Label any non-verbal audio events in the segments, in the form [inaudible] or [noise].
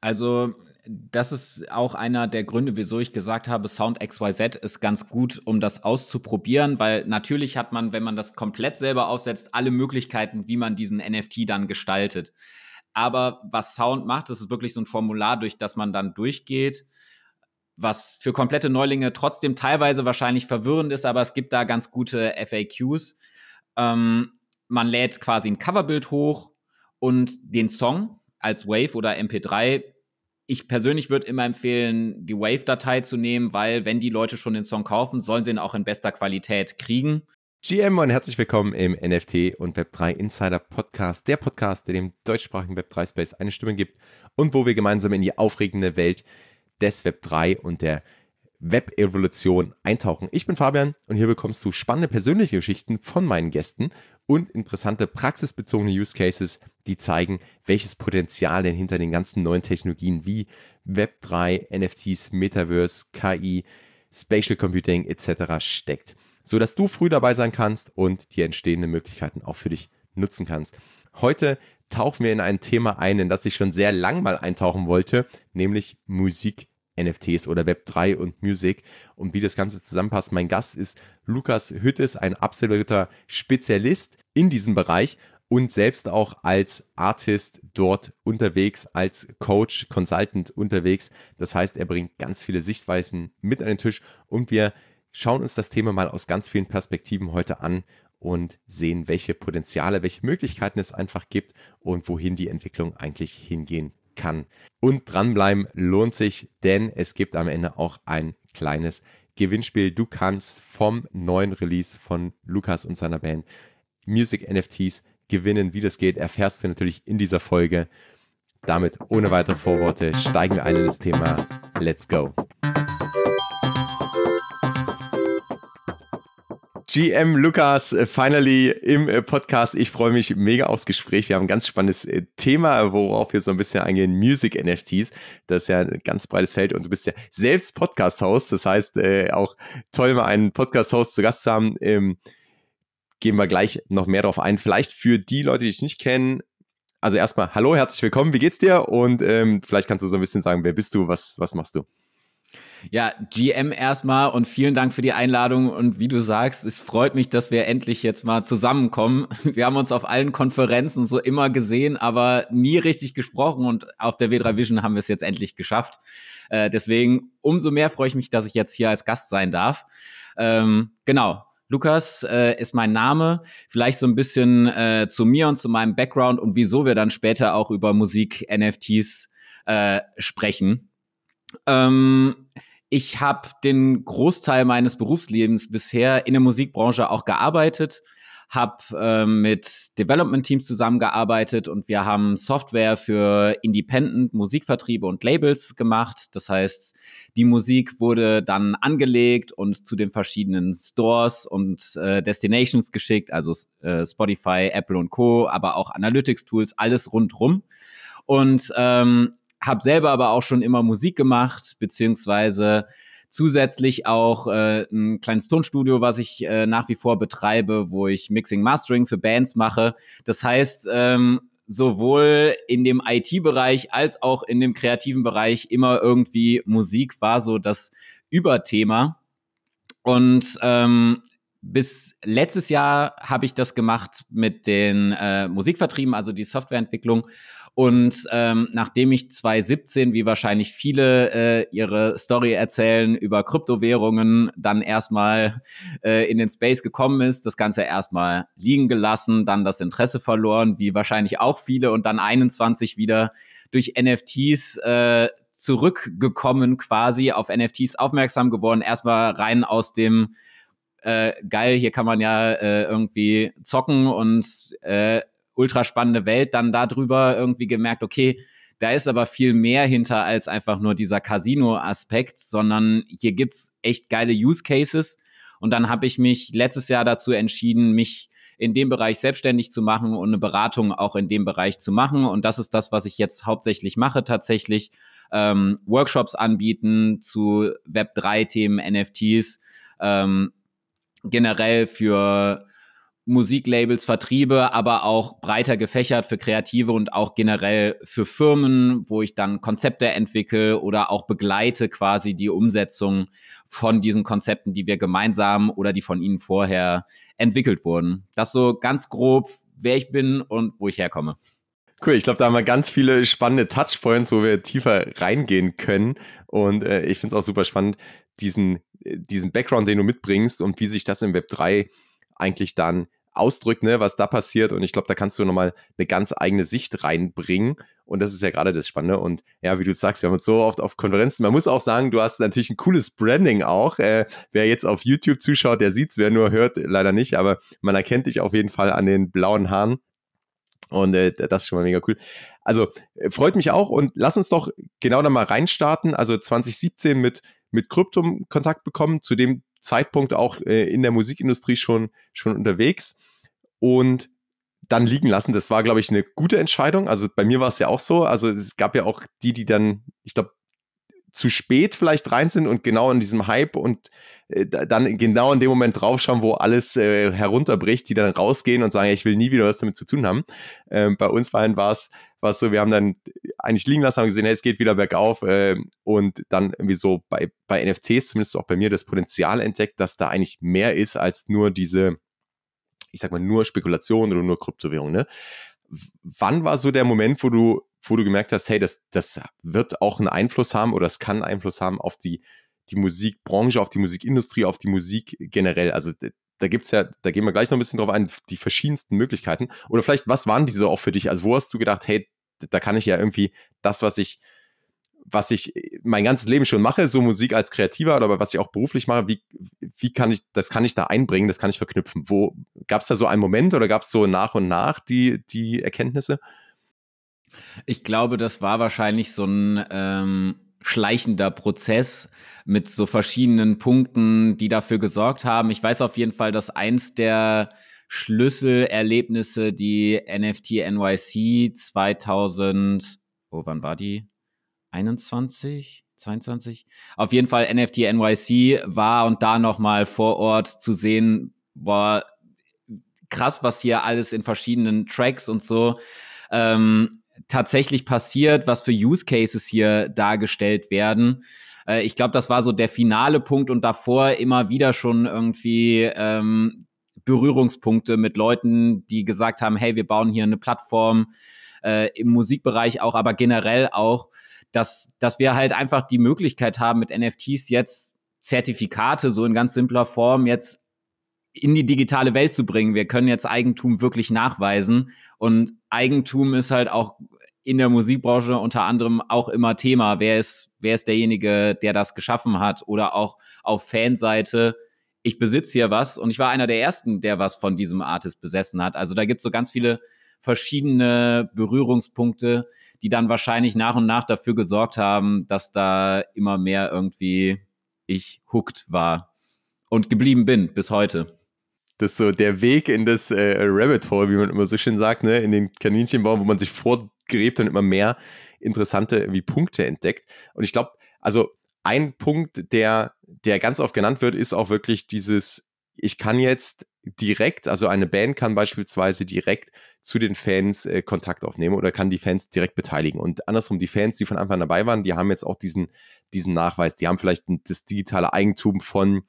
Also, das ist auch einer der Gründe, wieso ich gesagt habe, Sound XYZ ist ganz gut, um das auszuprobieren, weil natürlich hat man, wenn man das komplett selber aufsetzt, alle Möglichkeiten, wie man diesen NFT dann gestaltet. Aber was Sound macht, das ist wirklich so ein Formular, durch das man dann durchgeht, was für komplette Neulinge trotzdem teilweise wahrscheinlich verwirrend ist, aber es gibt da ganz gute FAQs. Ähm, man lädt quasi ein Coverbild hoch und den Song als Wave oder MP3 ich persönlich würde immer empfehlen, die Wave-Datei zu nehmen, weil wenn die Leute schon den Song kaufen, sollen sie ihn auch in bester Qualität kriegen. GM und herzlich willkommen im NFT und Web3 Insider Podcast, der Podcast, der dem deutschsprachigen Web3 Space eine Stimme gibt und wo wir gemeinsam in die aufregende Welt des Web3 und der Web-Evolution eintauchen. Ich bin Fabian und hier bekommst du spannende persönliche Geschichten von meinen Gästen und interessante praxisbezogene Use Cases, die zeigen, welches Potenzial denn hinter den ganzen neuen Technologien wie Web3, NFTs, Metaverse, KI, Spatial Computing etc. steckt, sodass du früh dabei sein kannst und die entstehenden Möglichkeiten auch für dich nutzen kannst. Heute tauchen wir in ein Thema ein, in das ich schon sehr lang mal eintauchen wollte, nämlich Musik NFTs oder Web3 und Music und wie das Ganze zusammenpasst. Mein Gast ist Lukas Hüttes, ein absoluter Spezialist in diesem Bereich und selbst auch als Artist dort unterwegs, als Coach, Consultant unterwegs. Das heißt, er bringt ganz viele Sichtweisen mit an den Tisch und wir schauen uns das Thema mal aus ganz vielen Perspektiven heute an und sehen, welche Potenziale, welche Möglichkeiten es einfach gibt und wohin die Entwicklung eigentlich hingehen kann. Und dranbleiben lohnt sich, denn es gibt am Ende auch ein kleines Gewinnspiel. Du kannst vom neuen Release von Lukas und seiner Band Music NFTs gewinnen. Wie das geht, erfährst du natürlich in dieser Folge. Damit ohne weitere Vorworte steigen wir ein in das Thema. Let's go! GM Lukas äh, finally im äh, Podcast. Ich freue mich mega aufs Gespräch. Wir haben ein ganz spannendes äh, Thema, worauf wir so ein bisschen eingehen. Music NFTs. Das ist ja ein ganz breites Feld und du bist ja selbst Podcast-Host. Das heißt, auch toll, mal einen Podcast-Host zu Gast zu haben. Ähm, gehen wir gleich noch mehr drauf ein. Vielleicht für die Leute, die dich nicht kennen. Also erstmal, hallo, herzlich willkommen. Wie geht's dir? Und ähm, vielleicht kannst du so ein bisschen sagen, wer bist du? Was, was machst du? Ja, GM erstmal und vielen Dank für die Einladung. Und wie du sagst, es freut mich, dass wir endlich jetzt mal zusammenkommen. [laughs] Wir haben uns auf allen Konferenzen so immer gesehen, aber nie richtig gesprochen. Und auf der Vedra Vision haben wir es jetzt endlich geschafft. Äh, deswegen umso mehr freue ich mich, dass ich jetzt hier als Gast sein darf. Ähm, genau. Lukas äh, ist mein Name. Vielleicht so ein bisschen äh, zu mir und zu meinem Background und wieso wir dann später auch über Musik, NFTs äh, sprechen. Ähm, ich habe den Großteil meines Berufslebens bisher in der Musikbranche auch gearbeitet, habe äh, mit Development-Teams zusammengearbeitet und wir haben Software für Independent Musikvertriebe und Labels gemacht. Das heißt, die Musik wurde dann angelegt und zu den verschiedenen Stores und äh, Destinations geschickt, also äh, Spotify, Apple und Co., aber auch Analytics-Tools, alles rundrum. Und ähm, habe selber aber auch schon immer Musik gemacht, beziehungsweise zusätzlich auch äh, ein kleines Tonstudio, was ich äh, nach wie vor betreibe, wo ich Mixing, Mastering für Bands mache. Das heißt, ähm, sowohl in dem IT-Bereich als auch in dem kreativen Bereich immer irgendwie Musik war so das Überthema. Und ähm, bis letztes Jahr habe ich das gemacht mit den äh, Musikvertrieben, also die Softwareentwicklung. Und ähm, nachdem ich 2017, wie wahrscheinlich viele äh, ihre Story erzählen über Kryptowährungen, dann erstmal äh, in den Space gekommen ist, das Ganze erstmal liegen gelassen, dann das Interesse verloren, wie wahrscheinlich auch viele, und dann 21 wieder durch NFTs äh, zurückgekommen quasi, auf NFTs aufmerksam geworden, erstmal rein aus dem äh, geil, hier kann man ja äh, irgendwie zocken und äh, ultra spannende Welt, dann darüber irgendwie gemerkt, okay, da ist aber viel mehr hinter als einfach nur dieser Casino-Aspekt, sondern hier gibt's echt geile Use Cases. Und dann habe ich mich letztes Jahr dazu entschieden, mich in dem Bereich selbstständig zu machen und eine Beratung auch in dem Bereich zu machen. Und das ist das, was ich jetzt hauptsächlich mache, tatsächlich ähm, Workshops anbieten zu Web3-Themen, NFTs, ähm, generell für Musiklabels, Vertriebe, aber auch breiter gefächert für Kreative und auch generell für Firmen, wo ich dann Konzepte entwickle oder auch begleite quasi die Umsetzung von diesen Konzepten, die wir gemeinsam oder die von Ihnen vorher entwickelt wurden. Das so ganz grob, wer ich bin und wo ich herkomme. Cool, ich glaube, da haben wir ganz viele spannende Touchpoints, wo wir tiefer reingehen können. Und äh, ich finde es auch super spannend, diesen, äh, diesen Background, den du mitbringst und wie sich das im Web 3 eigentlich dann ausdrückt, ne, was da passiert. Und ich glaube, da kannst du nochmal eine ganz eigene Sicht reinbringen. Und das ist ja gerade das Spannende. Und ja, wie du sagst, wir haben uns so oft auf Konferenzen. Man muss auch sagen, du hast natürlich ein cooles Branding auch. Äh, wer jetzt auf YouTube zuschaut, der sieht es. wer nur hört, leider nicht. Aber man erkennt dich auf jeden Fall an den blauen Haaren. Und äh, das ist schon mal mega cool. Also äh, freut mich auch und lass uns doch genau da mal reinstarten. Also 2017 mit, mit Kryptum Kontakt bekommen, zu dem Zeitpunkt auch äh, in der Musikindustrie schon, schon unterwegs und dann liegen lassen. Das war, glaube ich, eine gute Entscheidung. Also bei mir war es ja auch so. Also es gab ja auch die, die dann, ich glaube, zu spät vielleicht rein sind und genau in diesem Hype und äh, dann genau in dem Moment draufschauen, wo alles äh, herunterbricht, die dann rausgehen und sagen, ich will nie wieder was damit zu tun haben. Ähm, bei uns war es was so, wir haben dann eigentlich liegen lassen, haben gesehen, hey, es geht wieder bergauf äh, und dann irgendwie so bei, bei NFTs, zumindest auch bei mir, das Potenzial entdeckt, dass da eigentlich mehr ist als nur diese, ich sag mal, nur Spekulation oder nur Kryptowährung. Ne? Wann war so der Moment, wo du, wo du gemerkt hast, hey, das, das wird auch einen Einfluss haben oder es kann einen Einfluss haben auf die, die Musikbranche, auf die Musikindustrie, auf die Musik generell? Also da gibt es ja, da gehen wir gleich noch ein bisschen drauf ein, die verschiedensten Möglichkeiten. Oder vielleicht, was waren diese auch für dich? Also, wo hast du gedacht, hey, da kann ich ja irgendwie das, was ich, was ich äh, mein ganzes Leben schon mache, so Musik als Kreativer oder was ich auch beruflich mache, wie, wie kann ich, das kann ich da einbringen, das kann ich verknüpfen? Wo gab es da so einen Moment oder gab es so nach und nach die, die Erkenntnisse? Ich glaube, das war wahrscheinlich so ein ähm, schleichender Prozess mit so verschiedenen Punkten, die dafür gesorgt haben. Ich weiß auf jeden Fall, dass eins der Schlüsselerlebnisse, die NFT NYC 2000, oh, wann war die? 21? 22? Auf jeden Fall NFT NYC war und da nochmal vor Ort zu sehen, war krass, was hier alles in verschiedenen Tracks und so ähm, tatsächlich passiert, was für Use Cases hier dargestellt werden. Äh, ich glaube, das war so der finale Punkt und davor immer wieder schon irgendwie ähm, Berührungspunkte mit Leuten, die gesagt haben, hey, wir bauen hier eine Plattform äh, im Musikbereich auch, aber generell auch, dass, dass wir halt einfach die Möglichkeit haben, mit NFTs jetzt Zertifikate so in ganz simpler Form jetzt in die digitale Welt zu bringen. Wir können jetzt Eigentum wirklich nachweisen. Und Eigentum ist halt auch in der Musikbranche unter anderem auch immer Thema. Wer ist, wer ist derjenige, der das geschaffen hat? Oder auch auf Fanseite, ich besitze hier was. Und ich war einer der ersten, der was von diesem Artist besessen hat. Also da gibt es so ganz viele verschiedene Berührungspunkte, die dann wahrscheinlich nach und nach dafür gesorgt haben, dass da immer mehr irgendwie ich hooked war und geblieben bin bis heute dass so der Weg in das äh, Rabbit Hole, wie man immer so schön sagt, ne, in den Kaninchenbaum, wo man sich vorgräbt und immer mehr interessante wie Punkte entdeckt. Und ich glaube, also ein Punkt, der, der ganz oft genannt wird, ist auch wirklich dieses, ich kann jetzt direkt, also eine Band kann beispielsweise direkt zu den Fans äh, Kontakt aufnehmen oder kann die Fans direkt beteiligen. Und andersrum, die Fans, die von Anfang an dabei waren, die haben jetzt auch diesen, diesen Nachweis, die haben vielleicht das digitale Eigentum von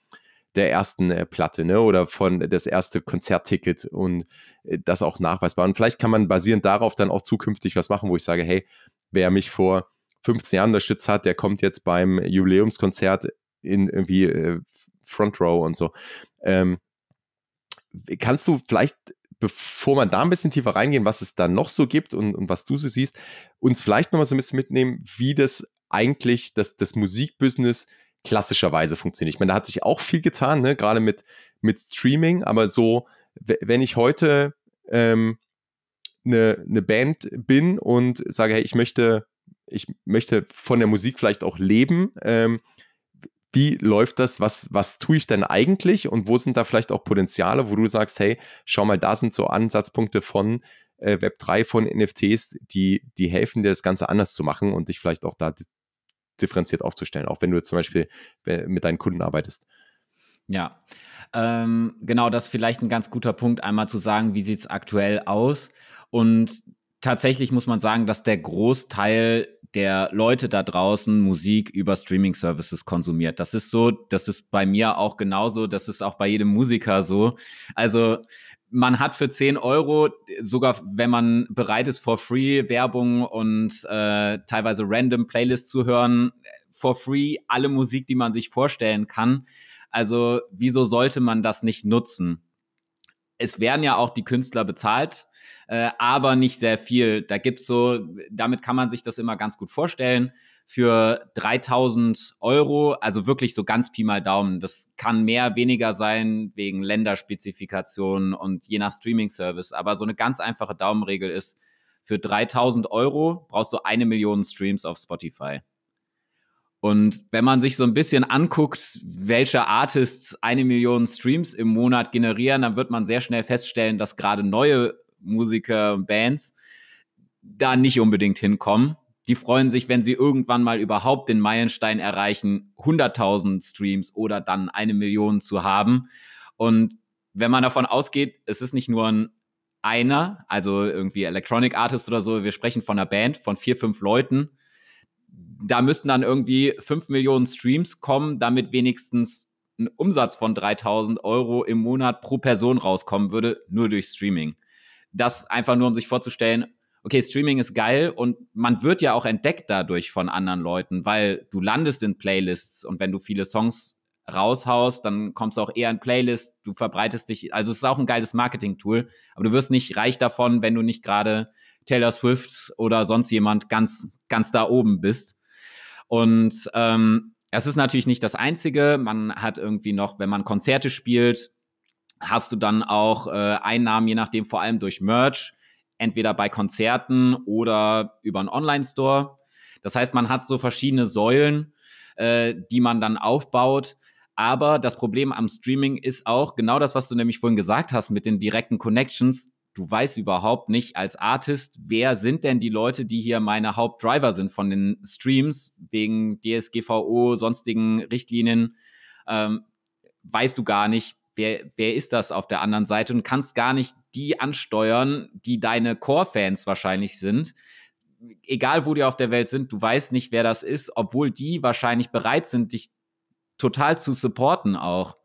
der ersten äh, Platte ne? oder von das erste Konzertticket und äh, das auch nachweisbar. Und vielleicht kann man basierend darauf dann auch zukünftig was machen, wo ich sage, hey, wer mich vor 15 Jahren unterstützt hat, der kommt jetzt beim Jubiläumskonzert in irgendwie äh, Front Row und so. Ähm, kannst du vielleicht, bevor man da ein bisschen tiefer reingehen, was es da noch so gibt und, und was du so siehst, uns vielleicht nochmal so ein bisschen mitnehmen, wie das eigentlich das, das Musikbusiness klassischerweise funktioniert. Ich meine, da hat sich auch viel getan, ne? gerade mit, mit Streaming, aber so, wenn ich heute ähm, eine, eine Band bin und sage, hey, ich möchte, ich möchte von der Musik vielleicht auch leben, ähm, wie läuft das, was, was tue ich denn eigentlich und wo sind da vielleicht auch Potenziale, wo du sagst, hey, schau mal, da sind so Ansatzpunkte von äh, Web3, von NFTs, die, die helfen dir das Ganze anders zu machen und dich vielleicht auch da differenziert aufzustellen, auch wenn du jetzt zum Beispiel mit deinen Kunden arbeitest. Ja, ähm, genau, das ist vielleicht ein ganz guter Punkt, einmal zu sagen, wie sieht es aktuell aus. Und tatsächlich muss man sagen, dass der Großteil der Leute da draußen Musik über Streaming-Services konsumiert. Das ist so, das ist bei mir auch genauso, das ist auch bei jedem Musiker so. Also man hat für 10 Euro, sogar wenn man bereit ist, for free Werbung und äh, teilweise random Playlists zu hören, for free alle Musik, die man sich vorstellen kann. Also wieso sollte man das nicht nutzen? Es werden ja auch die Künstler bezahlt, äh, aber nicht sehr viel. Da gibt's so, damit kann man sich das immer ganz gut vorstellen für 3000 Euro. Also wirklich so ganz Pi mal Daumen. Das kann mehr, weniger sein wegen Länderspezifikationen und je nach Streaming-Service. Aber so eine ganz einfache Daumenregel ist, für 3000 Euro brauchst du eine Million Streams auf Spotify. Und wenn man sich so ein bisschen anguckt, welche Artists eine Million Streams im Monat generieren, dann wird man sehr schnell feststellen, dass gerade neue Musiker und Bands da nicht unbedingt hinkommen. Die freuen sich, wenn sie irgendwann mal überhaupt den Meilenstein erreichen, 100.000 Streams oder dann eine Million zu haben. Und wenn man davon ausgeht, es ist nicht nur ein einer, also irgendwie Electronic Artist oder so, wir sprechen von einer Band von vier, fünf Leuten. Da müssten dann irgendwie fünf Millionen Streams kommen, damit wenigstens ein Umsatz von 3000 Euro im Monat pro Person rauskommen würde, nur durch Streaming. Das einfach nur, um sich vorzustellen, okay, Streaming ist geil und man wird ja auch entdeckt dadurch von anderen Leuten, weil du landest in Playlists und wenn du viele Songs raushaust, dann kommst du auch eher in Playlists, du verbreitest dich, also es ist auch ein geiles Marketing-Tool, aber du wirst nicht reich davon, wenn du nicht gerade Taylor Swift oder sonst jemand ganz, ganz da oben bist. Und ähm, es ist natürlich nicht das Einzige. Man hat irgendwie noch, wenn man Konzerte spielt, hast du dann auch äh, Einnahmen, je nachdem, vor allem durch Merch entweder bei Konzerten oder über einen Online-Store. Das heißt, man hat so verschiedene Säulen, äh, die man dann aufbaut. Aber das Problem am Streaming ist auch genau das, was du nämlich vorhin gesagt hast mit den direkten Connections. Du weißt überhaupt nicht als Artist, wer sind denn die Leute, die hier meine Hauptdriver sind von den Streams wegen DSGVO, sonstigen Richtlinien. Ähm, weißt du gar nicht, wer, wer ist das auf der anderen Seite und kannst gar nicht die ansteuern, die deine Core-Fans wahrscheinlich sind. Egal, wo die auf der Welt sind, du weißt nicht, wer das ist, obwohl die wahrscheinlich bereit sind, dich total zu supporten auch.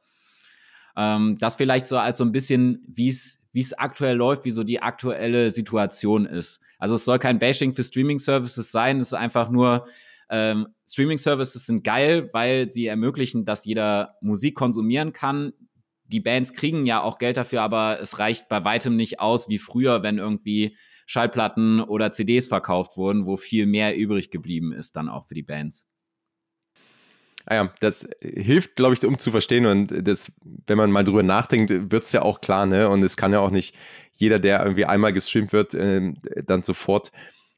Ähm, das vielleicht so als so ein bisschen, wie es wie es aktuell läuft, wie so die aktuelle Situation ist. Also es soll kein Bashing für Streaming-Services sein, es ist einfach nur, ähm, Streaming-Services sind geil, weil sie ermöglichen, dass jeder Musik konsumieren kann, die Bands kriegen ja auch Geld dafür, aber es reicht bei weitem nicht aus wie früher, wenn irgendwie Schallplatten oder CDs verkauft wurden, wo viel mehr übrig geblieben ist dann auch für die Bands. Ah ja, das hilft, glaube ich, um zu verstehen und das, wenn man mal drüber nachdenkt, wird es ja auch klar, ne? Und es kann ja auch nicht jeder, der irgendwie einmal gestreamt wird, äh, dann sofort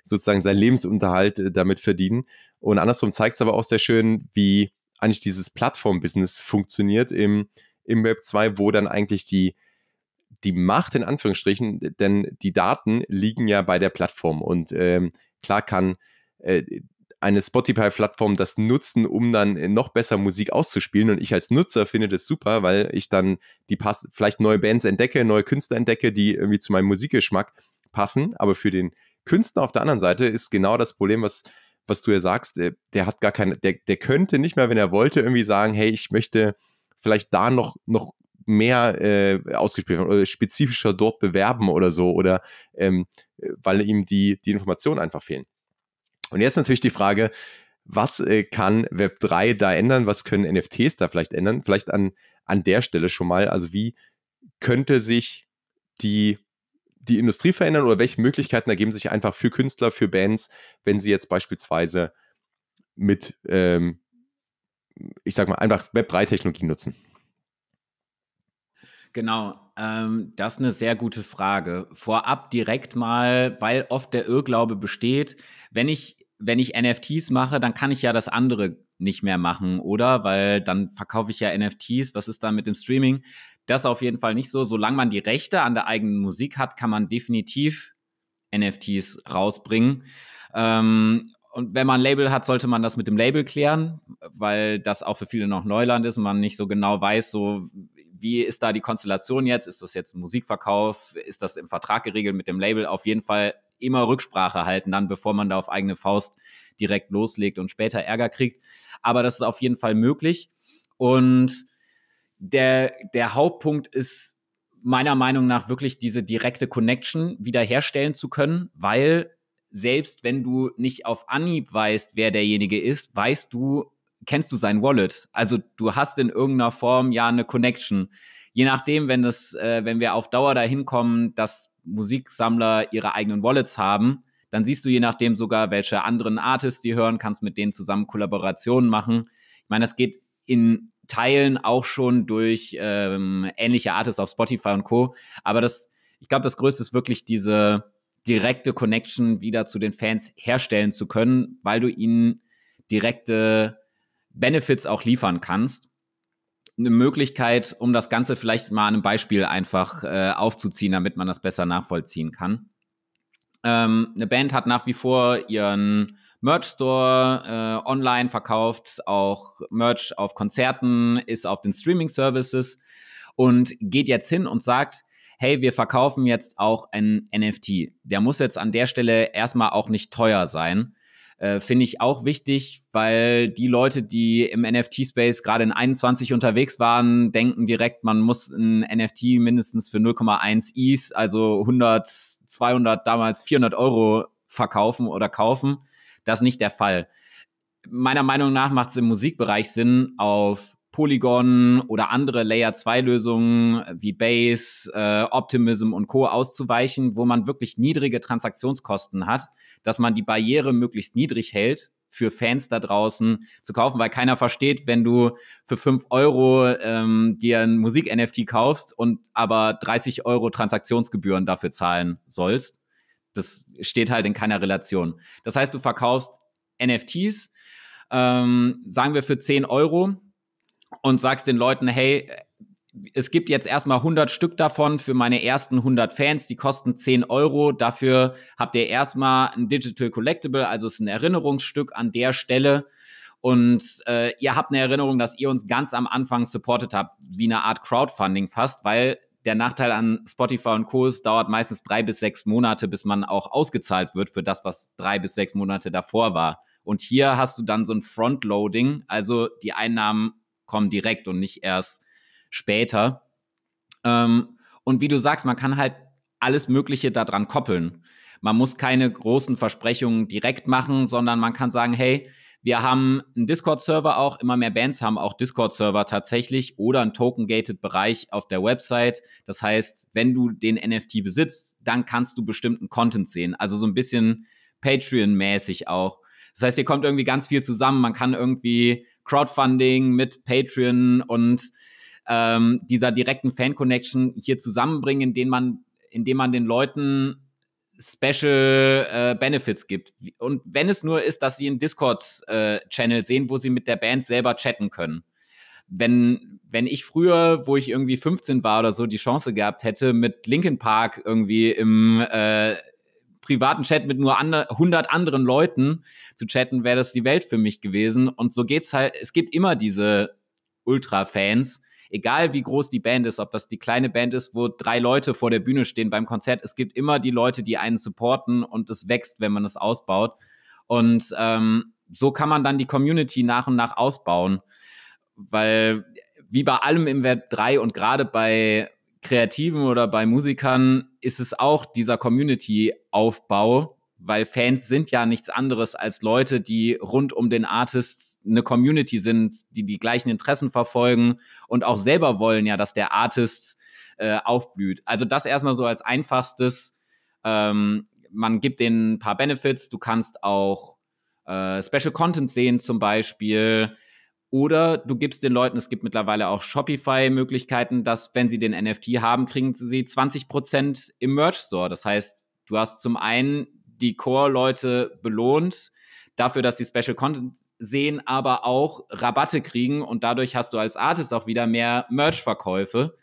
sozusagen seinen Lebensunterhalt äh, damit verdienen. Und andersrum zeigt es aber auch sehr schön, wie eigentlich dieses Plattform-Business funktioniert im im Web 2, wo dann eigentlich die, die Macht in Anführungsstrichen, denn die Daten liegen ja bei der Plattform und ähm, klar kann äh, eine Spotify-Plattform das nutzen, um dann äh, noch besser Musik auszuspielen. Und ich als Nutzer finde das super, weil ich dann die pass vielleicht neue Bands entdecke, neue Künstler entdecke, die irgendwie zu meinem Musikgeschmack passen. Aber für den Künstler auf der anderen Seite ist genau das Problem, was, was du ja sagst, äh, der, hat gar keine, der, der könnte nicht mehr, wenn er wollte, irgendwie sagen, hey, ich möchte vielleicht da noch, noch mehr äh, ausgespielt haben oder spezifischer dort bewerben oder so oder ähm, weil ihm die, die Informationen einfach fehlen. Und jetzt natürlich die Frage, was äh, kann Web3 da ändern? Was können NFTs da vielleicht ändern? Vielleicht an, an der Stelle schon mal. Also wie könnte sich die, die Industrie verändern oder welche Möglichkeiten ergeben sich einfach für Künstler, für Bands, wenn sie jetzt beispielsweise mit ähm, ich sag mal, einfach Web3-Technologie nutzen? Genau, ähm, das ist eine sehr gute Frage. Vorab direkt mal, weil oft der Irrglaube besteht, wenn ich, wenn ich NFTs mache, dann kann ich ja das andere nicht mehr machen, oder? Weil dann verkaufe ich ja NFTs, was ist da mit dem Streaming? Das ist auf jeden Fall nicht so. Solange man die Rechte an der eigenen Musik hat, kann man definitiv NFTs rausbringen. Ähm, und wenn man ein Label hat, sollte man das mit dem Label klären weil das auch für viele noch Neuland ist und man nicht so genau weiß, so wie ist da die Konstellation jetzt? Ist das jetzt ein Musikverkauf? Ist das im Vertrag geregelt mit dem Label? Auf jeden Fall immer Rücksprache halten dann, bevor man da auf eigene Faust direkt loslegt und später Ärger kriegt. Aber das ist auf jeden Fall möglich. Und der, der Hauptpunkt ist meiner Meinung nach wirklich diese direkte Connection wiederherstellen zu können, weil selbst wenn du nicht auf Anhieb weißt, wer derjenige ist, weißt du, kennst du sein Wallet. Also du hast in irgendeiner Form ja eine Connection. Je nachdem, wenn das, äh, wenn wir auf Dauer dahin kommen, dass Musiksammler ihre eigenen Wallets haben, dann siehst du je nachdem sogar, welche anderen Artists die hören, kannst mit denen zusammen Kollaborationen machen. Ich meine, das geht in Teilen auch schon durch ähm, ähnliche Artists auf Spotify und Co. Aber das, ich glaube, das Größte ist wirklich diese direkte Connection wieder zu den Fans herstellen zu können, weil du ihnen direkte Benefits auch liefern kannst. Eine Möglichkeit, um das Ganze vielleicht mal an einem Beispiel einfach äh, aufzuziehen, damit man das besser nachvollziehen kann. Ähm, eine Band hat nach wie vor ihren Merch-Store äh, online verkauft, auch Merch auf Konzerten, ist auf den Streaming-Services und geht jetzt hin und sagt, hey, wir verkaufen jetzt auch einen NFT. Der muss jetzt an der Stelle erstmal auch nicht teuer sein. Äh, Finde ich auch wichtig, weil die Leute, die im NFT-Space gerade in 21 unterwegs waren, denken direkt, man muss ein NFT mindestens für 0,1 ETH, e also 100, 200, damals 400 Euro verkaufen oder kaufen. Das ist nicht der Fall. Meiner Meinung nach macht es im Musikbereich Sinn, auf Polygon oder andere Layer-2-Lösungen wie Base, äh, Optimism und Co. auszuweichen, wo man wirklich niedrige Transaktionskosten hat, dass man die Barriere möglichst niedrig hält für Fans da draußen zu kaufen, weil keiner versteht, wenn du für 5 Euro ähm, dir ein Musik-NFT kaufst und aber 30 Euro Transaktionsgebühren dafür zahlen sollst. Das steht halt in keiner Relation. Das heißt, du verkaufst NFTs, ähm, sagen wir für 10 Euro und sagst den Leuten, hey, es gibt jetzt erstmal 100 Stück davon für meine ersten 100 Fans, die kosten 10 Euro. Dafür habt ihr erstmal ein Digital Collectible, also es ist ein Erinnerungsstück an der Stelle. Und äh, ihr habt eine Erinnerung, dass ihr uns ganz am Anfang supportet habt, wie eine Art Crowdfunding fast, weil der Nachteil an Spotify und Co. ist, dauert meistens drei bis sechs Monate, bis man auch ausgezahlt wird für das, was drei bis sechs Monate davor war. Und hier hast du dann so ein Frontloading, also die Einnahmen kommen direkt und nicht erst später. Ähm, und wie du sagst, man kann halt alles Mögliche daran koppeln. Man muss keine großen Versprechungen direkt machen, sondern man kann sagen, hey, wir haben einen Discord-Server auch, immer mehr Bands haben auch Discord-Server tatsächlich oder einen Token-Gated-Bereich auf der Website. Das heißt, wenn du den NFT besitzt, dann kannst du bestimmten Content sehen. Also so ein bisschen Patreon-mäßig auch. Das heißt, hier kommt irgendwie ganz viel zusammen. Man kann irgendwie Crowdfunding, mit Patreon und ähm, dieser direkten Fan-Connection hier zusammenbringen, indem man, indem man den Leuten Special äh, Benefits gibt. Und wenn es nur ist, dass sie einen Discord-Channel äh, sehen, wo sie mit der Band selber chatten können. Wenn, wenn ich früher, wo ich irgendwie 15 war oder so, die Chance gehabt hätte, mit Linkin Park irgendwie im äh, privaten Chat mit nur 100 anderen Leuten zu chatten, wäre das die Welt für mich gewesen. Und so geht's halt, es gibt immer diese Ultra-Fans, egal wie groß die Band ist, ob das die kleine Band ist, wo drei Leute vor der Bühne stehen beim Konzert, es gibt immer die Leute, die einen supporten und es wächst, wenn man es ausbaut. Und ähm, so kann man dann die Community nach und nach ausbauen. Weil wie bei allem im Web 3 und gerade bei, Kreativen oder bei Musikern ist es auch dieser Community-Aufbau, weil Fans sind ja nichts anderes als Leute, die rund um den Artist eine Community sind, die die gleichen Interessen verfolgen und auch selber wollen ja, dass der Artist äh, aufblüht. Also das erstmal so als einfachstes. Ähm, man gibt denen ein paar Benefits. Du kannst auch äh, Special Content sehen zum Beispiel. Oder du gibst den Leuten, es gibt mittlerweile auch Shopify-Möglichkeiten, dass wenn sie den NFT haben, kriegen sie 20% im Merch-Store. Das heißt, du hast zum einen die Core-Leute belohnt dafür, dass sie Special Content sehen, aber auch Rabatte kriegen und dadurch hast du als Artist auch wieder mehr Merch-Verkäufe,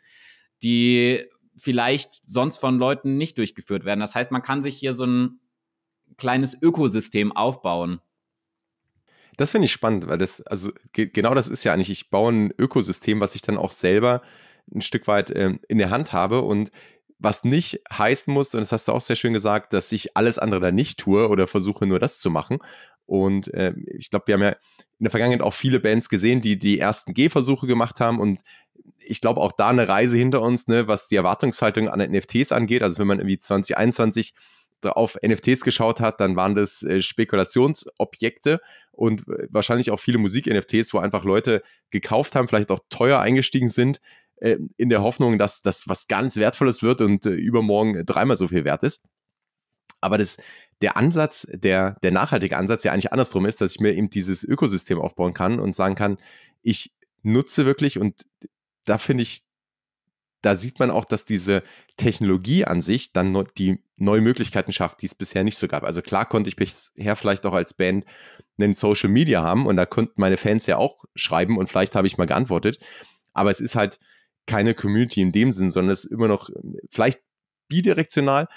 die vielleicht sonst von Leuten nicht durchgeführt werden. Das heißt, man kann sich hier so ein kleines Ökosystem aufbauen. Das finde ich spannend, weil das, also ge genau das ist ja eigentlich, ich baue ein Ökosystem, was ich dann auch selber ein Stück weit ähm, in der Hand habe und was nicht heißen muss, und das hast du auch sehr schön gesagt, dass ich alles andere da nicht tue oder versuche nur das zu machen. Und äh, ich glaube, wir haben ja in der Vergangenheit auch viele Bands gesehen, die die ersten Gehversuche gemacht haben und ich glaube auch da eine Reise hinter uns, ne, was die Erwartungshaltung an NFTs angeht. Also wenn man irgendwie 2021 auf NFTs geschaut hat, dann waren das äh, Spekulationsobjekte und äh, wahrscheinlich auch viele Musik-NFTs, wo einfach Leute gekauft haben, vielleicht auch teuer eingestiegen sind, äh, in der Hoffnung, dass das was ganz Wertvolles wird und äh, übermorgen dreimal so viel wert ist. Aber das, der Ansatz, der, der nachhaltige Ansatz ja eigentlich andersrum ist, dass ich mir eben dieses Ökosystem aufbauen kann und sagen kann, ich nutze wirklich und da finde ich da sieht man auch, dass diese Technologie an sich dann die neue Möglichkeiten schafft, die es bisher nicht so gab. Also klar konnte ich bisher vielleicht auch als Band einen Social Media haben und da konnten meine Fans ja auch schreiben und vielleicht habe ich mal geantwortet. Aber es ist halt keine Community in dem Sinn, sondern es ist immer noch vielleicht bidirektional.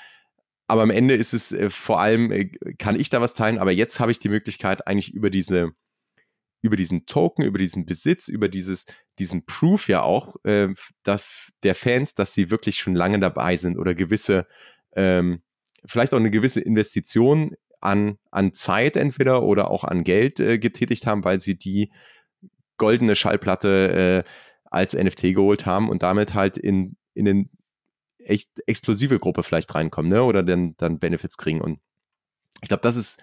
Aber am Ende ist es äh, vor allem, äh, kann ich da was teilen, aber jetzt habe ich die Möglichkeit, eigentlich über diese über diesen Token, über diesen Besitz, über dieses, diesen Proof ja auch, äh, dass der Fans, dass sie wirklich schon lange dabei sind oder gewisse, ähm, vielleicht auch eine gewisse Investition an, an Zeit entweder oder auch an Geld äh, getätigt haben, weil sie die goldene Schallplatte äh, als NFT geholt haben und damit halt in, in eine echt exklusive Gruppe vielleicht reinkommen, ne? Oder dann, dann Benefits kriegen. Und ich glaube, das ist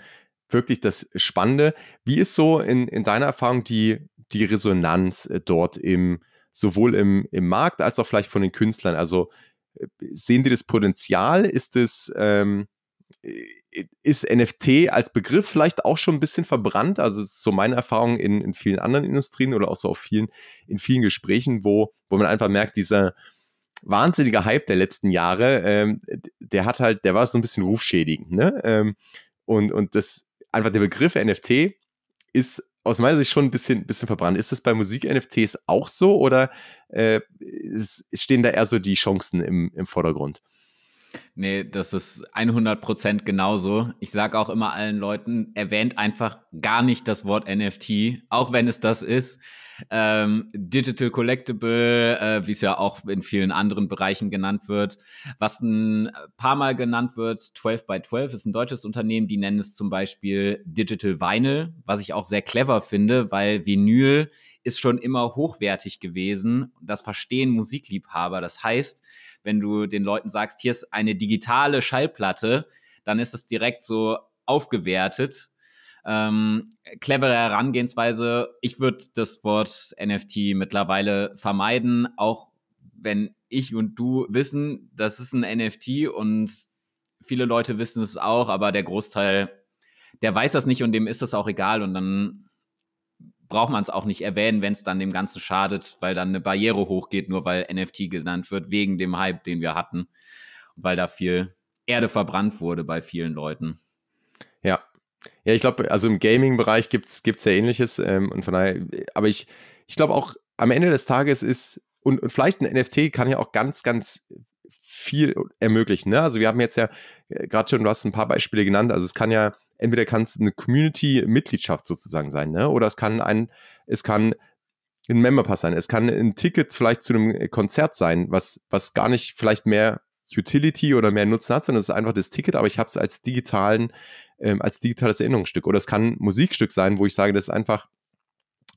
wirklich das Spannende. Wie ist so in, in deiner Erfahrung die, die Resonanz äh, dort im, sowohl im, im Markt als auch vielleicht von den Künstlern? Also äh, sehen die das Potenzial? Ist es, ähm, äh, ist NFT als Begriff vielleicht auch schon ein bisschen verbrannt? Also ist so meine Erfahrung in, in vielen anderen Industrien oder auch so auf vielen, in vielen Gesprächen, wo, wo man einfach merkt, dieser wahnsinnige Hype der letzten Jahre, ähm, der hat halt, der war so ein bisschen rufschädigend, ne? Ähm, und, und das einfach der Begriff NFT ist aus meiner Sicht schon ein bisschen, bisschen verbrannt. Ist das bei Musik-NFTs auch so oder äh, stehen da eher so die Chancen im, im Vordergrund? Nee, das ist 100% genauso. Ich sage auch immer allen Leuten, erwähnt einfach gar nicht das Wort NFT, auch wenn es das ist ähm, Digital Collectible, äh, wie es ja auch in vielen anderen Bereichen genannt wird. Was ein äh, paar Mal genannt wird, 12 by 12 ist ein deutsches Unternehmen, die nennen es zum Beispiel Digital Vinyl, was ich auch sehr clever finde, weil Vinyl ist schon immer hochwertig gewesen. Das verstehen Musikliebhaber. Das heißt, wenn du den Leuten sagst, hier ist eine digitale Schallplatte, dann ist es direkt so aufgewertet ähm, clevere Herangehensweise. Ich würde das Wort NFT mittlerweile vermeiden, auch wenn ich und du wissen, das ist ein NFT und viele Leute wissen es auch, aber der Großteil, der weiß das nicht und dem ist das auch egal und dann braucht man es auch nicht erwähnen, wenn es dann dem Ganzen schadet, weil dann eine Barriere hochgeht, nur weil NFT genannt wird, wegen dem Hype, den wir hatten, weil da viel Erde verbrannt wurde bei vielen Leuten. Ja, ja, ich glaube, also im Gaming-Bereich gibt es ja ähnliches. Ähm, und von daher, aber ich, ich glaube auch, am Ende des Tages ist, und, und vielleicht ein NFT kann ja auch ganz, ganz viel ermöglichen. Ne? Also wir haben jetzt ja äh, gerade schon, du hast ein paar Beispiele genannt. Also es kann ja, entweder kann es eine Community-Mitgliedschaft sozusagen sein, ne? Oder es kann ein, es kann ein Memberpass sein, es kann ein Ticket vielleicht zu einem Konzert sein, was, was gar nicht vielleicht mehr Utility oder mehr Nutzen hat, sondern es ist einfach das Ticket, aber ich habe es als digitalen, ähm, als digitales Erinnerungsstück. Oder es kann ein Musikstück sein, wo ich sage, das ist einfach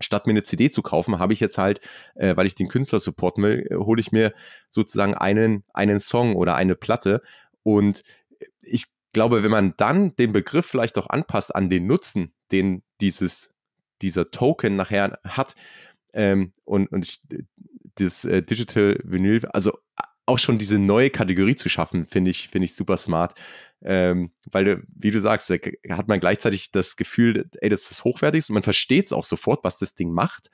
statt mir eine CD zu kaufen, habe ich jetzt halt, äh, weil ich den Künstler supporten will, äh, hole ich mir sozusagen einen, einen Song oder eine Platte. Und äh, ich glaube, wenn man dann den Begriff vielleicht auch anpasst an den Nutzen, den dieses, dieser Token nachher hat, ähm, und, und ich, äh, das äh, Digital Vinyl, also auch schon diese neue Kategorie zu schaffen, finde ich, finde ich super smart. Ähm, weil, wie du sagst, da hat man gleichzeitig das Gefühl, ey, das ist was Hochwertiges und man versteht es auch sofort, was das Ding macht.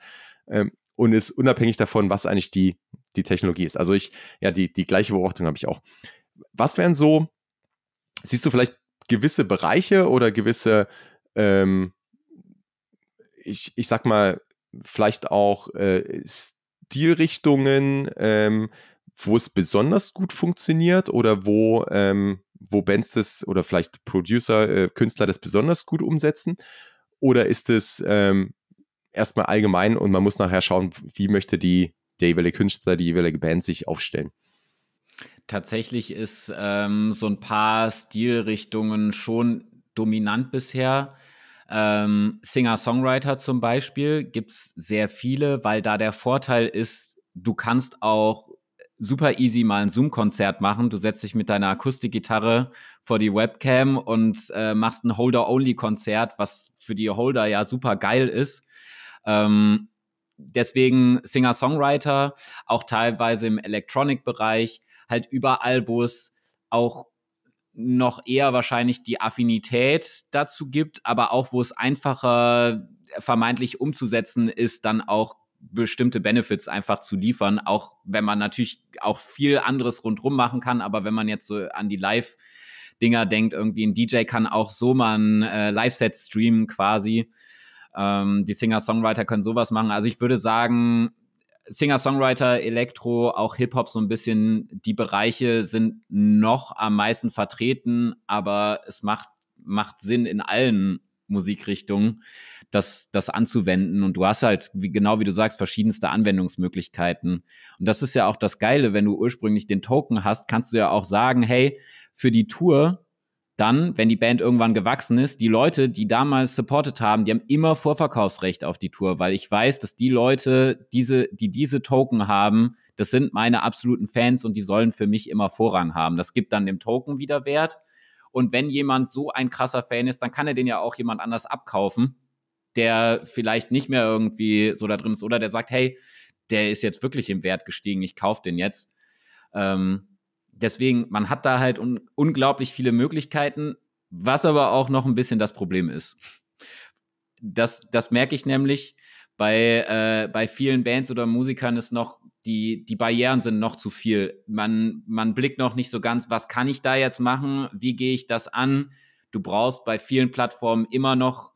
Ähm, und ist unabhängig davon, was eigentlich die, die Technologie ist. Also ich, ja, die, die gleiche Beobachtung habe ich auch. Was wären so, siehst du vielleicht gewisse Bereiche oder gewisse, ähm, ich, ich sag mal, vielleicht auch äh, Stilrichtungen, ähm, wo es besonders gut funktioniert oder wo, ähm, wo Bands das oder vielleicht Producer, äh, Künstler das besonders gut umsetzen? Oder ist es ähm, erstmal allgemein und man muss nachher schauen, wie möchte die, der jeweilige Künstler, die jeweilige Band sich aufstellen? Tatsächlich ist ähm, so ein paar Stilrichtungen schon dominant bisher. Ähm, Singer-Songwriter zum Beispiel gibt es sehr viele, weil da der Vorteil ist, du kannst auch super easy mal ein Zoom-Konzert machen. Du setzt dich mit deiner Akustikgitarre vor die Webcam und äh, machst ein Holder-Only-Konzert, was für die Holder ja super geil ist. Ähm, deswegen Singer-Songwriter, auch teilweise im Electronic-Bereich, halt überall, wo es auch noch eher wahrscheinlich die Affinität dazu gibt, aber auch wo es einfacher vermeintlich umzusetzen ist, dann auch bestimmte Benefits einfach zu liefern, auch wenn man natürlich auch viel anderes rundrum machen kann, aber wenn man jetzt so an die Live- Dinger denkt, irgendwie ein DJ kann auch so mal ein äh, Live-Set streamen quasi. Ähm, die Singer-Songwriter können sowas machen. Also ich würde sagen, Singer-Songwriter, Elektro, auch Hip-Hop so ein bisschen, die Bereiche sind noch am meisten vertreten, aber es macht, macht Sinn, in allen Musikrichtung, das, das anzuwenden. Und du hast halt, wie, genau wie du sagst, verschiedenste Anwendungsmöglichkeiten. Und das ist ja auch das Geile, wenn du ursprünglich den Token hast, kannst du ja auch sagen, hey, für die Tour dann, wenn die Band irgendwann gewachsen ist, die Leute, die damals supportet haben, die haben immer Vorverkaufsrecht auf die Tour, weil ich weiß, dass die Leute, diese, die diese Token haben, das sind meine absoluten Fans und die sollen für mich immer Vorrang haben. Das gibt dann dem Token wieder Wert und wenn jemand so ein krasser Fan ist, dann kann er den ja auch jemand anders abkaufen, der vielleicht nicht mehr irgendwie so da drin ist oder der sagt, hey, der ist jetzt wirklich im Wert gestiegen, ich kaufe den jetzt. Ähm, deswegen, man hat da halt un unglaublich viele Möglichkeiten, was aber auch noch ein bisschen das Problem ist. Das, das merke ich nämlich, bei, äh, bei vielen Bands oder Musikern ist noch die, die Barrieren sind noch zu viel. Man, man blickt noch nicht so ganz, was kann ich da jetzt machen, wie gehe ich das an. Du brauchst bei vielen Plattformen immer noch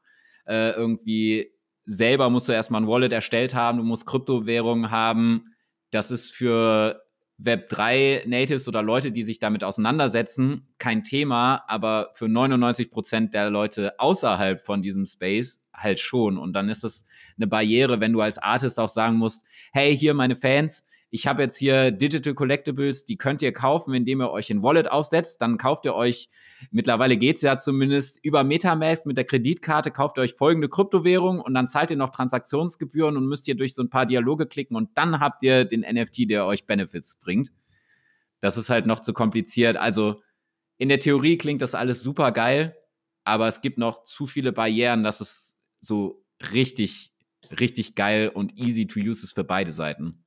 äh, irgendwie selber musst du erstmal ein Wallet erstellt haben, du musst Kryptowährungen haben. Das ist für Web3 Natives oder Leute, die sich damit auseinandersetzen, kein Thema, aber für 99 Prozent der Leute außerhalb von diesem Space halt schon. Und dann ist es eine Barriere, wenn du als Artist auch sagen musst, hey, hier meine Fans, ich habe jetzt hier Digital Collectibles, die könnt ihr kaufen, indem ihr euch in Wallet aufsetzt. Dann kauft ihr euch, mittlerweile geht es ja zumindest über Metamask mit der Kreditkarte, kauft ihr euch folgende Kryptowährung und dann zahlt ihr noch Transaktionsgebühren und müsst ihr durch so ein paar Dialoge klicken und dann habt ihr den NFT, der euch Benefits bringt. Das ist halt noch zu kompliziert. Also in der Theorie klingt das alles super geil, aber es gibt noch zu viele Barrieren, dass es so richtig, richtig geil und easy to use ist für beide Seiten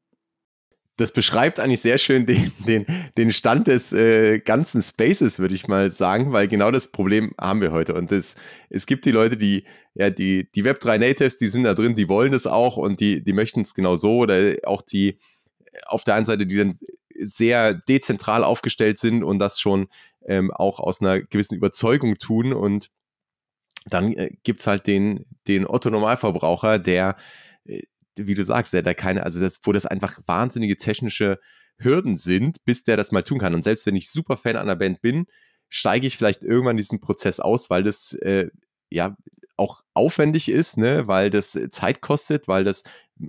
das beschreibt eigentlich sehr schön den, den, den Stand des äh, ganzen Spaces, würde ich mal sagen, weil genau das Problem haben wir heute. Und das, es gibt die Leute, die, ja, die, die Web3 Natives, die sind da drin, die wollen das auch und die, die möchten es genau so. Oder auch die auf der einen Seite, die dann sehr dezentral aufgestellt sind und das schon ähm, auch aus einer gewissen Überzeugung tun und dann äh, gibt es halt den, den Otto-Normalverbraucher, der, äh, wie du sagst, der da keine, also das, wo das einfach wahnsinnige technische Hürden sind, bis der das mal tun kann. Und selbst wenn ich super Fan einer Band bin, steige ich vielleicht irgendwann diesen Prozess aus, weil das äh, ja auch aufwendig ist, ne? weil das äh, Zeit kostet, weil das,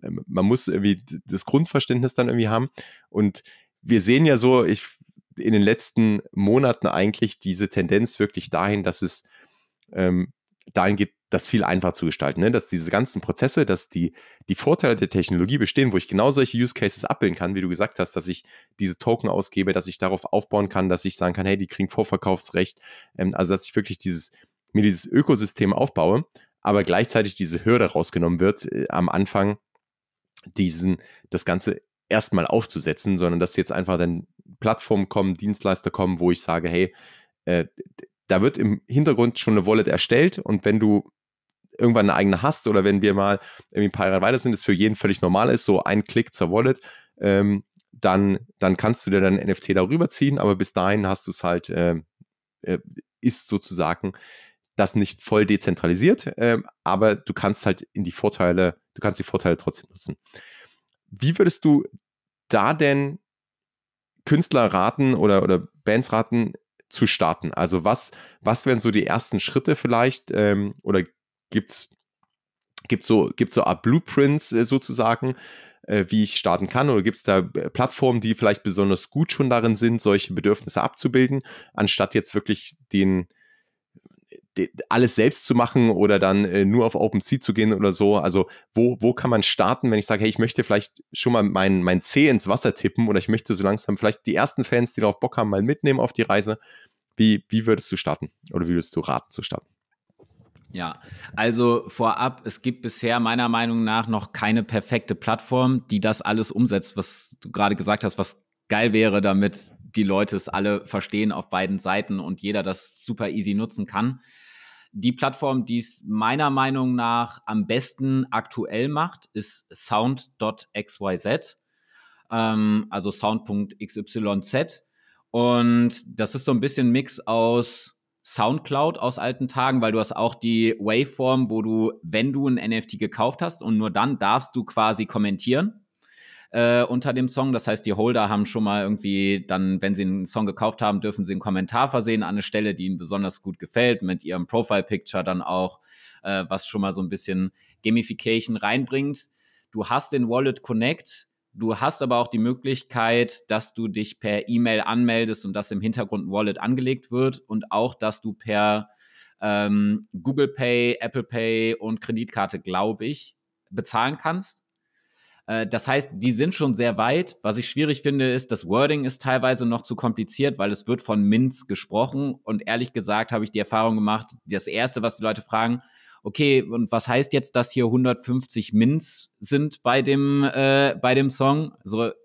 ähm, man muss irgendwie das Grundverständnis dann irgendwie haben. Und wir sehen ja so, ich in den letzten Monaten eigentlich diese Tendenz wirklich dahin, dass es ähm, dahin geht, das viel einfacher zu gestalten. Ne? Dass diese ganzen Prozesse, dass die, die Vorteile der Technologie bestehen, wo ich genau solche Use Cases abbilden kann, wie du gesagt hast, dass ich diese Token ausgebe, dass ich darauf aufbauen kann, dass ich sagen kann, hey, die kriegen Vorverkaufsrecht. Ähm, also, dass ich wirklich dieses, mir dieses Ökosystem aufbaue, aber gleichzeitig diese Hürde rausgenommen wird, äh, am Anfang diesen, das Ganze erstmal aufzusetzen, sondern dass jetzt einfach dann Plattformen kommen, Dienstleister kommen, wo ich sage, hey, äh, da wird im Hintergrund schon eine Wallet erstellt und wenn du irgendwann eine eigene hast oder wenn wir mal irgendwie ein paar Jahre weiter sind, das für jeden völlig normal ist, so ein Klick zur Wallet, ähm, dann, dann kannst du dir dein NFT darüber ziehen, aber bis dahin hast du es halt, ähm, äh, ist sozusagen das nicht voll dezentralisiert, äh, aber du kannst halt in die Vorteile, du kannst die Vorteile trotzdem nutzen. Wie würdest du da denn Künstler raten oder, oder Bands raten, zu starten? Also was, was wären so die ersten Schritte vielleicht? Ähm, oder gibt es gibt's so, gibt's so Art Blueprints äh, sozusagen, äh, wie ich starten kann? Oder gibt es da äh, Plattformen, die vielleicht besonders gut schon darin sind, solche Bedürfnisse abzubilden, anstatt jetzt wirklich den alles selbst zu machen oder dann äh, nur auf OpenSea zu gehen oder so? Also wo, wo kann man starten, wenn ich sage, hey, ich möchte vielleicht schon mal mein, mein Zeh ins Wasser tippen oder ich möchte so langsam vielleicht die ersten Fans, die darauf Bock haben, mal mitnehmen auf die Reise? Wie, wie würdest du starten oder wie würdest du raten zu starten? Ja, also vorab, es gibt bisher meiner Meinung nach noch keine perfekte Plattform, die das alles umsetzt, was du gerade gesagt hast, was geil wäre, damit die Leute es alle verstehen auf beiden Seiten und jeder das super easy nutzen kann. Die Plattform, die es meiner Meinung nach am besten aktuell macht, ist sound.xyz, ähm, also sound.xyz. Und das ist so ein bisschen Mix aus Soundcloud aus alten Tagen, weil du hast auch die Waveform, wo du, wenn du ein NFT gekauft hast und nur dann darfst du quasi kommentieren äh, unter dem Song. Das heißt, die Holder haben schon mal irgendwie dann, wenn sie einen Song gekauft haben, dürfen sie einen Kommentar versehen an eine Stelle, die ihnen besonders gut gefällt, mit ihrem Profile-Picture dann auch, äh, was schon mal so ein bisschen Gamification reinbringt. Du hast den Wallet Connect. Du hast aber auch die Möglichkeit, dass du dich per E-Mail anmeldest und dass im Hintergrund ein Wallet angelegt wird und auch, dass du per ähm, Google Pay, Apple Pay und Kreditkarte, glaube ich, bezahlen kannst. Äh, das heißt, die sind schon sehr weit. Was ich schwierig finde, ist, das Wording ist teilweise noch zu kompliziert, weil es wird von Minz gesprochen. Und ehrlich gesagt habe ich die Erfahrung gemacht, das Erste, was die Leute fragen, okay, und was heißt jetzt, dass hier 150 Mints sind bei dem, äh, bei dem Song? So, also,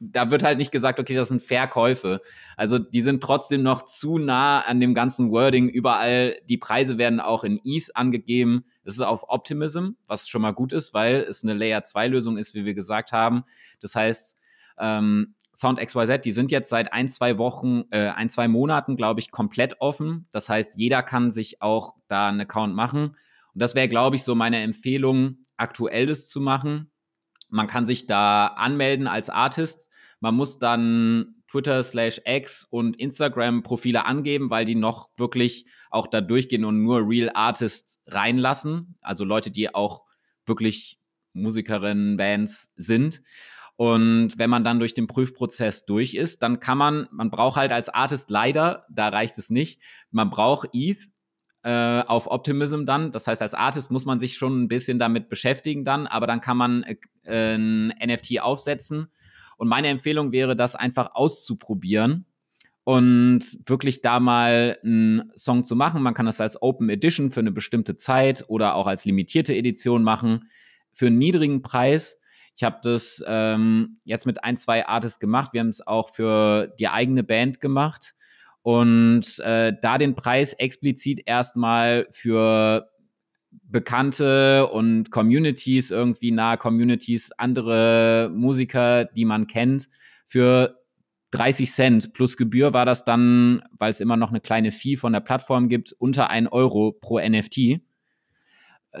da wird halt nicht gesagt, okay, das sind Verkäufe. Also die sind trotzdem noch zu nah an dem ganzen Wording. Überall die Preise werden auch in ETH angegeben. Es ist auf Optimism, was schon mal gut ist, weil es eine Layer 2 Lösung ist, wie wir gesagt haben. Das heißt, ähm, Sound XYZ, die sind jetzt seit ein, zwei Wochen, äh, ein, zwei Monaten, glaube ich, komplett offen. Das heißt, jeder kann sich auch da einen Account machen. Und das wäre, glaube ich, so meine Empfehlung, aktuell das zu machen man kann sich da anmelden als Artist. Man muss dann Twitter slash X und Instagram Profile angeben, weil die noch wirklich auch da durchgehen und nur Real Artists reinlassen. Also Leute, die auch wirklich Musikerinnen, Bands sind. Und wenn man dann durch den Prüfprozess durch ist, dann kann man, man braucht halt als Artist leider, da reicht es nicht, man braucht ETH äh, auf Optimism dann. Das heißt, als Artist muss man sich schon ein bisschen damit beschäftigen dann, aber dann kann man äh, ein NFT aufsetzen. Und meine Empfehlung wäre, das einfach auszuprobieren und wirklich da mal einen Song zu machen. Man kann das als Open Edition für eine bestimmte Zeit oder auch als limitierte Edition machen für einen niedrigen Preis. Ich habe das ähm, jetzt mit ein, zwei Artists gemacht. Wir haben es auch für die eigene Band gemacht und äh, da den Preis explizit erstmal für Bekannte und Communities, irgendwie nahe Communities, andere Musiker, die man kennt, für 30 Cent plus Gebühr war das dann, weil es immer noch eine kleine Fee von der Plattform gibt, unter 1 Euro pro NFT.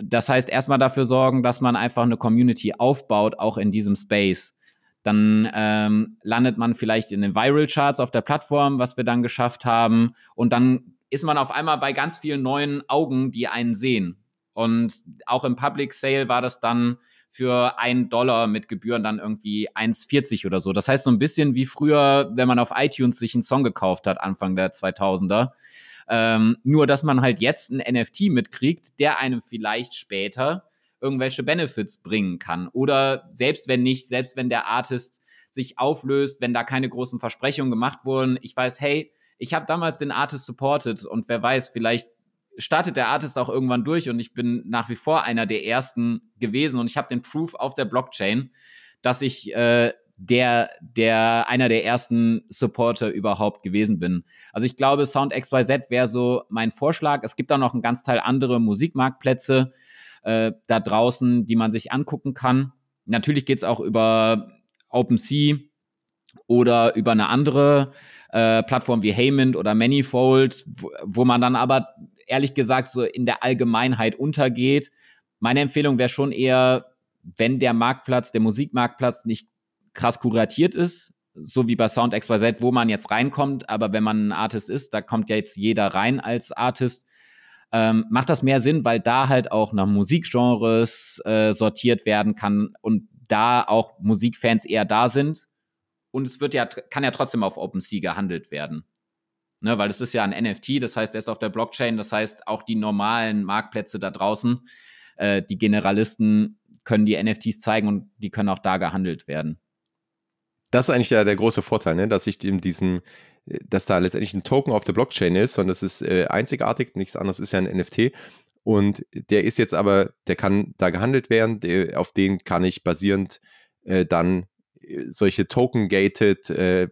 Das heißt, erstmal dafür sorgen, dass man einfach eine Community aufbaut, auch in diesem Space. Dann ähm, landet man vielleicht in den Viral Charts auf der Plattform, was wir dann geschafft haben. Und dann ist man auf einmal bei ganz vielen neuen Augen, die einen sehen. Und auch im Public Sale war das dann für einen Dollar mit Gebühren dann irgendwie 1,40 oder so. Das heißt, so ein bisschen wie früher, wenn man auf iTunes sich einen Song gekauft hat, Anfang der 2000er. Ähm, nur, dass man halt jetzt einen NFT mitkriegt, der einem vielleicht später irgendwelche Benefits bringen kann. Oder selbst wenn nicht, selbst wenn der Artist sich auflöst, wenn da keine großen Versprechungen gemacht wurden, ich weiß, hey, ich habe damals den Artist supported und wer weiß, vielleicht startet der Artist auch irgendwann durch und ich bin nach wie vor einer der ersten gewesen und ich habe den Proof auf der Blockchain, dass ich äh, der, der einer der ersten Supporter überhaupt gewesen bin. Also ich glaube, Sound XYZ wäre so mein Vorschlag. Es gibt da noch einen ganz Teil andere Musikmarktplätze äh, da draußen, die man sich angucken kann. Natürlich geht es auch über OpenSea oder über eine andere äh, Plattform wie Heyman oder Manifold, wo, wo man dann aber ehrlich gesagt so in der Allgemeinheit untergeht. Meine Empfehlung wäre schon eher, wenn der Marktplatz, der Musikmarktplatz nicht krass kuratiert ist, so wie bei Sound XYZ, wo man jetzt reinkommt, aber wenn man ein Artist ist, da kommt ja jetzt jeder rein als Artist, ähm, macht das mehr Sinn, weil da halt auch nach Musikgenres äh, sortiert werden kann und da auch Musikfans eher da sind. Und es wird ja, kann ja trotzdem auf OpenSea gehandelt werden. Ne, weil es ist ja ein NFT, das heißt, er ist auf der Blockchain, das heißt, auch die normalen Marktplätze da draußen, äh, die Generalisten können die NFTs zeigen und die können auch da gehandelt werden. Das ist eigentlich ja der große Vorteil, ne? dass ich in diesem dass da letztendlich ein Token auf der Blockchain ist, sondern das ist äh, einzigartig, nichts anderes ist ja ein NFT. Und der ist jetzt aber, der kann da gehandelt werden, der, auf den kann ich basierend äh, dann äh, solche Token-gated äh,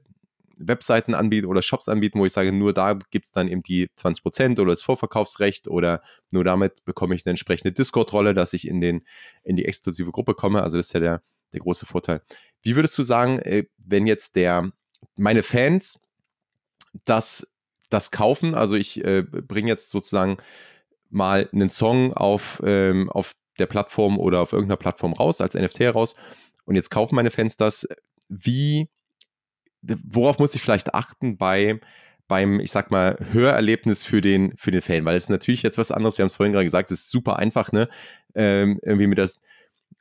Webseiten anbieten oder Shops anbieten, wo ich sage, nur da gibt es dann eben die 20% oder das Vorverkaufsrecht oder nur damit bekomme ich eine entsprechende Discord-Rolle, dass ich in, den, in die exklusive Gruppe komme. Also das ist ja der, der große Vorteil. Wie würdest du sagen, äh, wenn jetzt der meine Fans dass das Kaufen, also ich äh, bringe jetzt sozusagen mal einen Song auf, ähm, auf der Plattform oder auf irgendeiner Plattform raus, als NFT raus und jetzt kaufen meine Fans das. Wie, worauf muss ich vielleicht achten bei beim, ich sag mal, Hörerlebnis für den, für den Fan, weil es ist natürlich jetzt was anderes, wir haben es vorhin gerade gesagt, es ist super einfach, ne? Ähm, irgendwie mit das,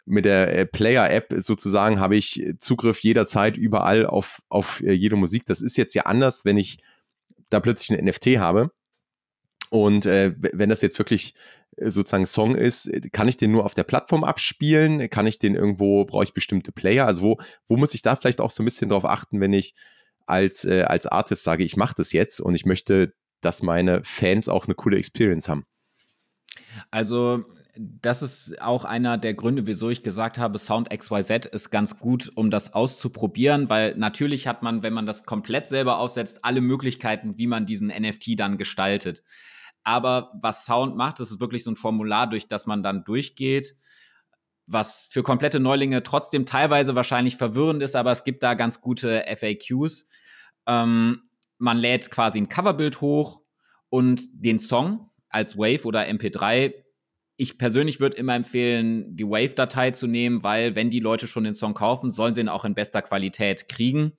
mit der äh, Player-App sozusagen habe ich Zugriff jederzeit überall auf, auf äh, jede Musik. Das ist jetzt ja anders, wenn ich da plötzlich einen NFT habe. Und äh, wenn das jetzt wirklich äh, sozusagen Song ist, kann ich den nur auf der Plattform abspielen? Kann ich den irgendwo, brauche ich bestimmte Player? Also wo, wo muss ich da vielleicht auch so ein bisschen drauf achten, wenn ich als, äh, als Artist sage, ich mache das jetzt und ich möchte, dass meine Fans auch eine coole Experience haben? Also das ist auch einer der Gründe, wieso ich gesagt habe, Sound XYZ ist ganz gut, um das auszuprobieren, weil natürlich hat man, wenn man das komplett selber aufsetzt, alle Möglichkeiten, wie man diesen NFT dann gestaltet. Aber was Sound macht, das ist wirklich so ein Formular, durch das man dann durchgeht, was für komplette Neulinge trotzdem teilweise wahrscheinlich verwirrend ist, aber es gibt da ganz gute FAQs. Ähm, man lädt quasi ein Coverbild hoch und den Song als Wave oder MP3 ich persönlich würde immer empfehlen, die Wave-Datei zu nehmen, weil wenn die Leute schon den Song kaufen, sollen sie ihn auch in bester Qualität kriegen.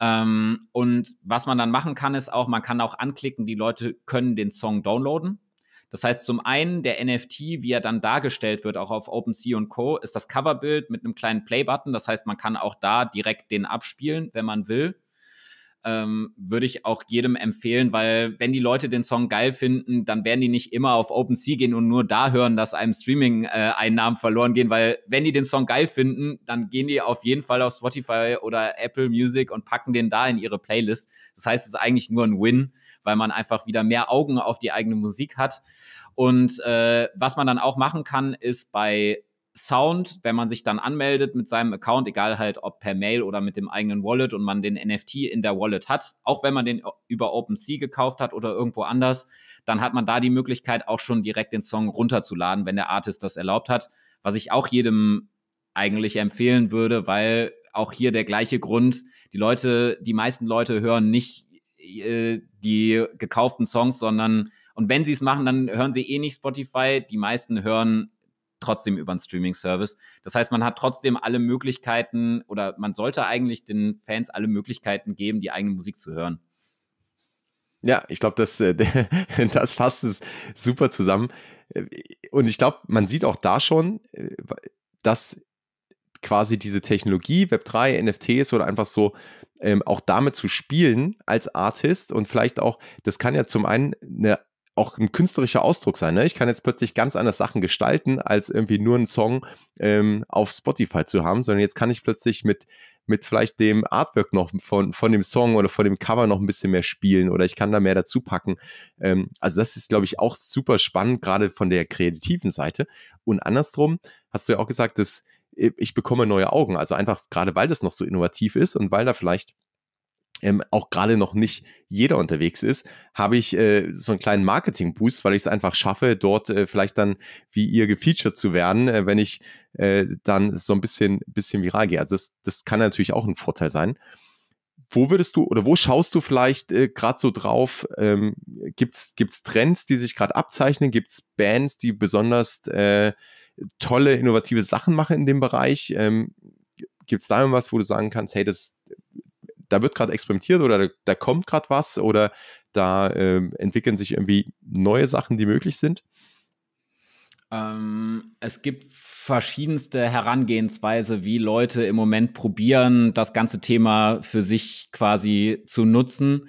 Ähm, und was man dann machen kann, ist auch, man kann auch anklicken, die Leute können den Song downloaden. Das heißt, zum einen der NFT, wie er dann dargestellt wird, auch auf OpenSea und Co., ist das Coverbild mit einem kleinen Play-Button. Das heißt, man kann auch da direkt den abspielen, wenn man will ähm, würde ich auch jedem empfehlen, weil wenn die Leute den Song geil finden, dann werden die nicht immer auf OpenSea gehen und nur da hören, dass einem Streaming-Einnahmen äh, verloren gehen, weil wenn die den Song geil finden, dann gehen die auf jeden Fall auf Spotify oder Apple Music und packen den da in ihre Playlist. Das heißt, es ist eigentlich nur ein Win, weil man einfach wieder mehr Augen auf die eigene Musik hat. Und äh, was man dann auch machen kann, ist bei Sound, wenn man sich dann anmeldet mit seinem Account, egal halt ob per Mail oder mit dem eigenen Wallet und man den NFT in der Wallet hat, auch wenn man den über OpenSea gekauft hat oder irgendwo anders, dann hat man da die Möglichkeit auch schon direkt den Song runterzuladen, wenn der Artist das erlaubt hat, was ich auch jedem eigentlich empfehlen würde, weil auch hier der gleiche Grund, die Leute, die meisten Leute hören nicht äh, die gekauften Songs, sondern und wenn sie es machen, dann hören sie eh nicht Spotify, die meisten hören trotzdem über einen Streaming-Service. Das heißt, man hat trotzdem alle Möglichkeiten oder man sollte eigentlich den Fans alle Möglichkeiten geben, die eigene Musik zu hören. Ja, ich glaube, das, äh, [laughs] das fasst es super zusammen. Äh, und ich glaube, man sieht auch da schon, äh, dass quasi diese Technologie, Web3, NFTs oder einfach so ähm, auch damit zu spielen als Artist und vielleicht auch, das kann ja zum einen eine auch ein künstlerischer Ausdruck sein. Ne? Ich kann jetzt plötzlich ganz anders Sachen gestalten, als irgendwie nur einen Song ähm, auf Spotify zu haben, sondern jetzt kann ich plötzlich mit, mit vielleicht dem Artwork noch von, von dem Song oder von dem Cover noch ein bisschen mehr spielen oder ich kann da mehr dazu packen. Ähm, also das ist, glaube ich, auch super spannend, gerade von der kreativen Seite. Und andersrum hast du ja auch gesagt, dass äh, ich bekomme neue Augen. Also einfach gerade, weil das noch so innovativ ist und weil da vielleicht ähm, auch gerade noch nicht jeder unterwegs ist, habe ich äh, so einen kleinen Marketing-Boost, weil ich es einfach schaffe, dort äh, vielleicht dann wie ihr gefeatured zu werden, äh, wenn ich äh, dann so ein bisschen, bisschen viral gehe. Also das, das kann natürlich auch ein Vorteil sein. Wo würdest du oder wo schaust du vielleicht äh, gerade so drauf? Ähm, Gibt es Trends, die sich gerade abzeichnen? Gibt es Bands, die besonders äh, tolle, innovative Sachen machen in dem Bereich? Ähm, Gibt es da irgendwas, wo du sagen kannst, hey, das da wird gerade experimentiert oder da, da kommt gerade was oder da ähm, entwickeln sich irgendwie neue Sachen, die möglich sind? Ähm, es gibt verschiedenste Herangehensweise, wie Leute im Moment probieren, das ganze Thema für sich quasi zu nutzen.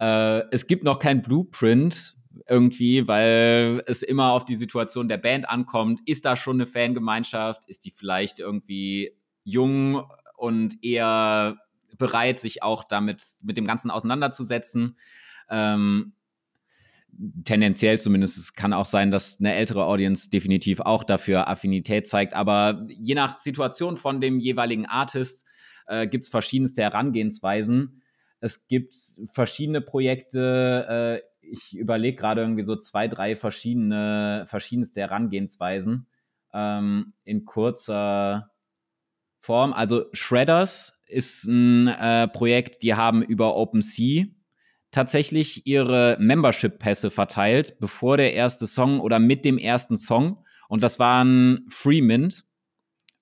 Äh, es gibt noch kein Blueprint irgendwie, weil es immer auf die Situation der Band ankommt. Ist da schon eine Fangemeinschaft? Ist die vielleicht irgendwie jung und eher bereit, sich auch damit mit dem Ganzen auseinanderzusetzen. Ähm, tendenziell zumindest, es kann auch sein, dass eine ältere Audience definitiv auch dafür Affinität zeigt, aber je nach Situation von dem jeweiligen Artist äh, gibt es verschiedenste Herangehensweisen. Es gibt verschiedene Projekte, äh, ich überlege gerade irgendwie so zwei, drei verschiedene, verschiedenste Herangehensweisen ähm, in kurzer Form. Also Shredders ist ein äh, Projekt, die haben über OpenSea tatsächlich ihre Membership-Pässe verteilt, bevor der erste Song oder mit dem ersten Song. Und das war ein Free Mint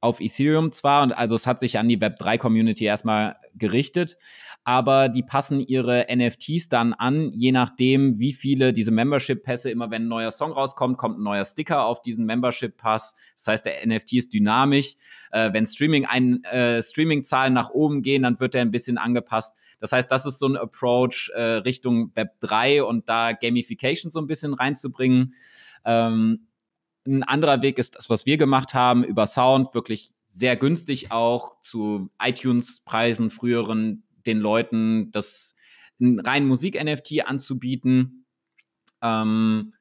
auf Ethereum zwar, und also es hat sich an die Web3-Community erstmal gerichtet, aber die passen ihre NFTs dann an, je nachdem, wie viele diese Membership-Pässe, immer wenn ein neuer Song rauskommt, kommt ein neuer Sticker auf diesen Membership-Pass. Das heißt, der NFT ist dynamisch. Äh, wenn Streaming ein, äh, Streaming-Zahlen nach oben gehen, dann wird er ein bisschen angepasst. Das heißt, das ist so ein Approach äh, Richtung Web 3 und da Gamification so ein bisschen reinzubringen. Ähm, ein anderer Weg ist das, was wir gemacht haben, über Sound wirklich sehr günstig auch zu iTunes-Preisen, früheren den Leuten das rein Musik-NFT anzubieten. Ähm,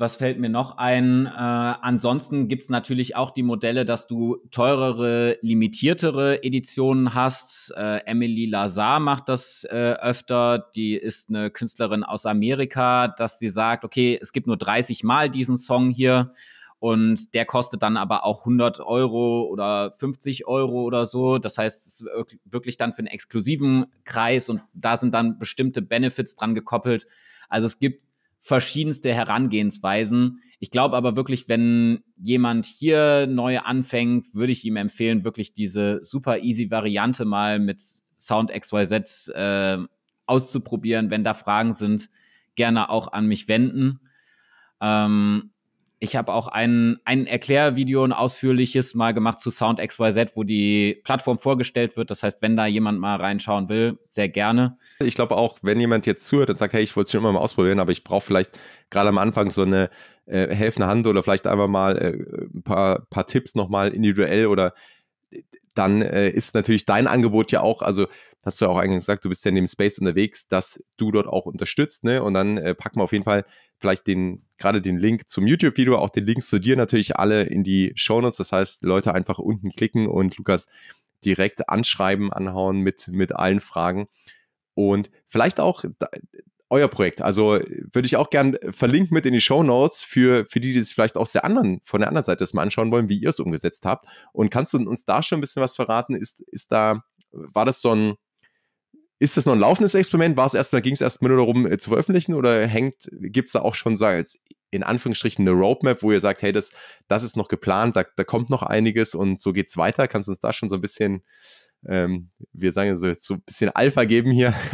was fällt mir noch ein? Äh, ansonsten gibt's natürlich auch die Modelle, dass du teurere, limitiertere Editionen hast. Äh, Emily Lazar macht das äh, öfter. Die ist eine Künstlerin aus Amerika, dass sie sagt, okay, es gibt nur 30 Mal diesen Song hier. Und der kostet dann aber auch 100 Euro oder 50 Euro oder so. Das heißt, es ist wirklich dann für einen exklusiven Kreis und da sind dann bestimmte Benefits dran gekoppelt. Also es gibt verschiedenste Herangehensweisen. Ich glaube aber wirklich, wenn jemand hier neu anfängt, würde ich ihm empfehlen, wirklich diese super easy Variante mal mit Sound XYZ äh, auszuprobieren. Wenn da Fragen sind, gerne auch an mich wenden. Ähm, ich habe auch ein, ein Erklärvideo, ein ausführliches mal gemacht zu Sound XYZ, wo die Plattform vorgestellt wird. Das heißt, wenn da jemand mal reinschauen will, sehr gerne. Ich glaube auch, wenn jemand jetzt zuhört und sagt, hey, ich wollte es schon immer mal ausprobieren, aber ich brauche vielleicht gerade am Anfang so eine äh, helfende Hand oder vielleicht einfach mal äh, ein paar, paar Tipps nochmal individuell oder äh, dann äh, ist natürlich dein Angebot ja auch, also hast du ja auch eigentlich gesagt, du bist ja in dem Space unterwegs, dass du dort auch unterstützt, ne? Und dann äh, packen wir auf jeden Fall vielleicht den, gerade den Link zum YouTube-Video, auch den Link zu dir natürlich alle in die Shownotes. Das heißt, Leute einfach unten klicken und Lukas direkt anschreiben, anhauen mit, mit allen Fragen. Und vielleicht auch da, euer Projekt. Also würde ich auch gern verlinken mit in die Show Notes für, für die, die sich vielleicht auch von der anderen Seite das mal anschauen wollen, wie ihr es umgesetzt habt. Und kannst du uns da schon ein bisschen was verraten? Ist, ist da, war das so ein, ist das noch ein laufendes Experiment? War es erstmal, ging es erstmal nur darum äh, zu veröffentlichen oder hängt, gibt es da auch schon, sagen jetzt in Anführungsstrichen eine Roadmap, wo ihr sagt, hey, das, das ist noch geplant, da, da kommt noch einiges und so geht's weiter. Kannst du uns da schon so ein bisschen, ähm, wir sagen so, so ein bisschen Alpha geben hier? [laughs]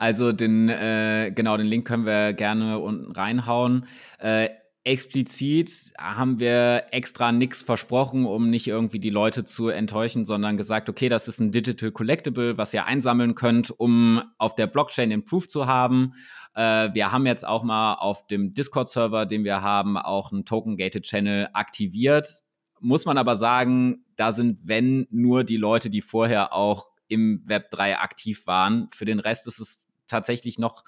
Also den, äh, genau, den Link können wir gerne unten reinhauen. Äh, explizit haben wir extra nichts versprochen, um nicht irgendwie die Leute zu enttäuschen, sondern gesagt, okay, das ist ein Digital Collectible, was ihr einsammeln könnt, um auf der Blockchain den Proof zu haben. Äh, wir haben jetzt auch mal auf dem Discord-Server, den wir haben, auch einen Token-Gated-Channel aktiviert. Muss man aber sagen, da sind, wenn nur die Leute, die vorher auch im Web 3 aktiv waren. Für den Rest ist es tatsächlich noch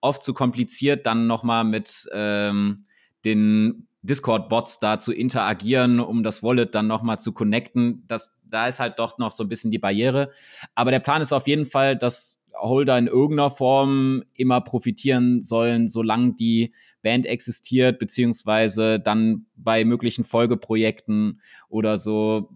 oft zu kompliziert, dann nochmal mit ähm, den Discord-Bots da zu interagieren, um das Wallet dann nochmal zu connecten. Das, da ist halt doch noch so ein bisschen die Barriere. Aber der Plan ist auf jeden Fall, dass Holder in irgendeiner Form immer profitieren sollen, solange die Band existiert, beziehungsweise dann bei möglichen Folgeprojekten oder so.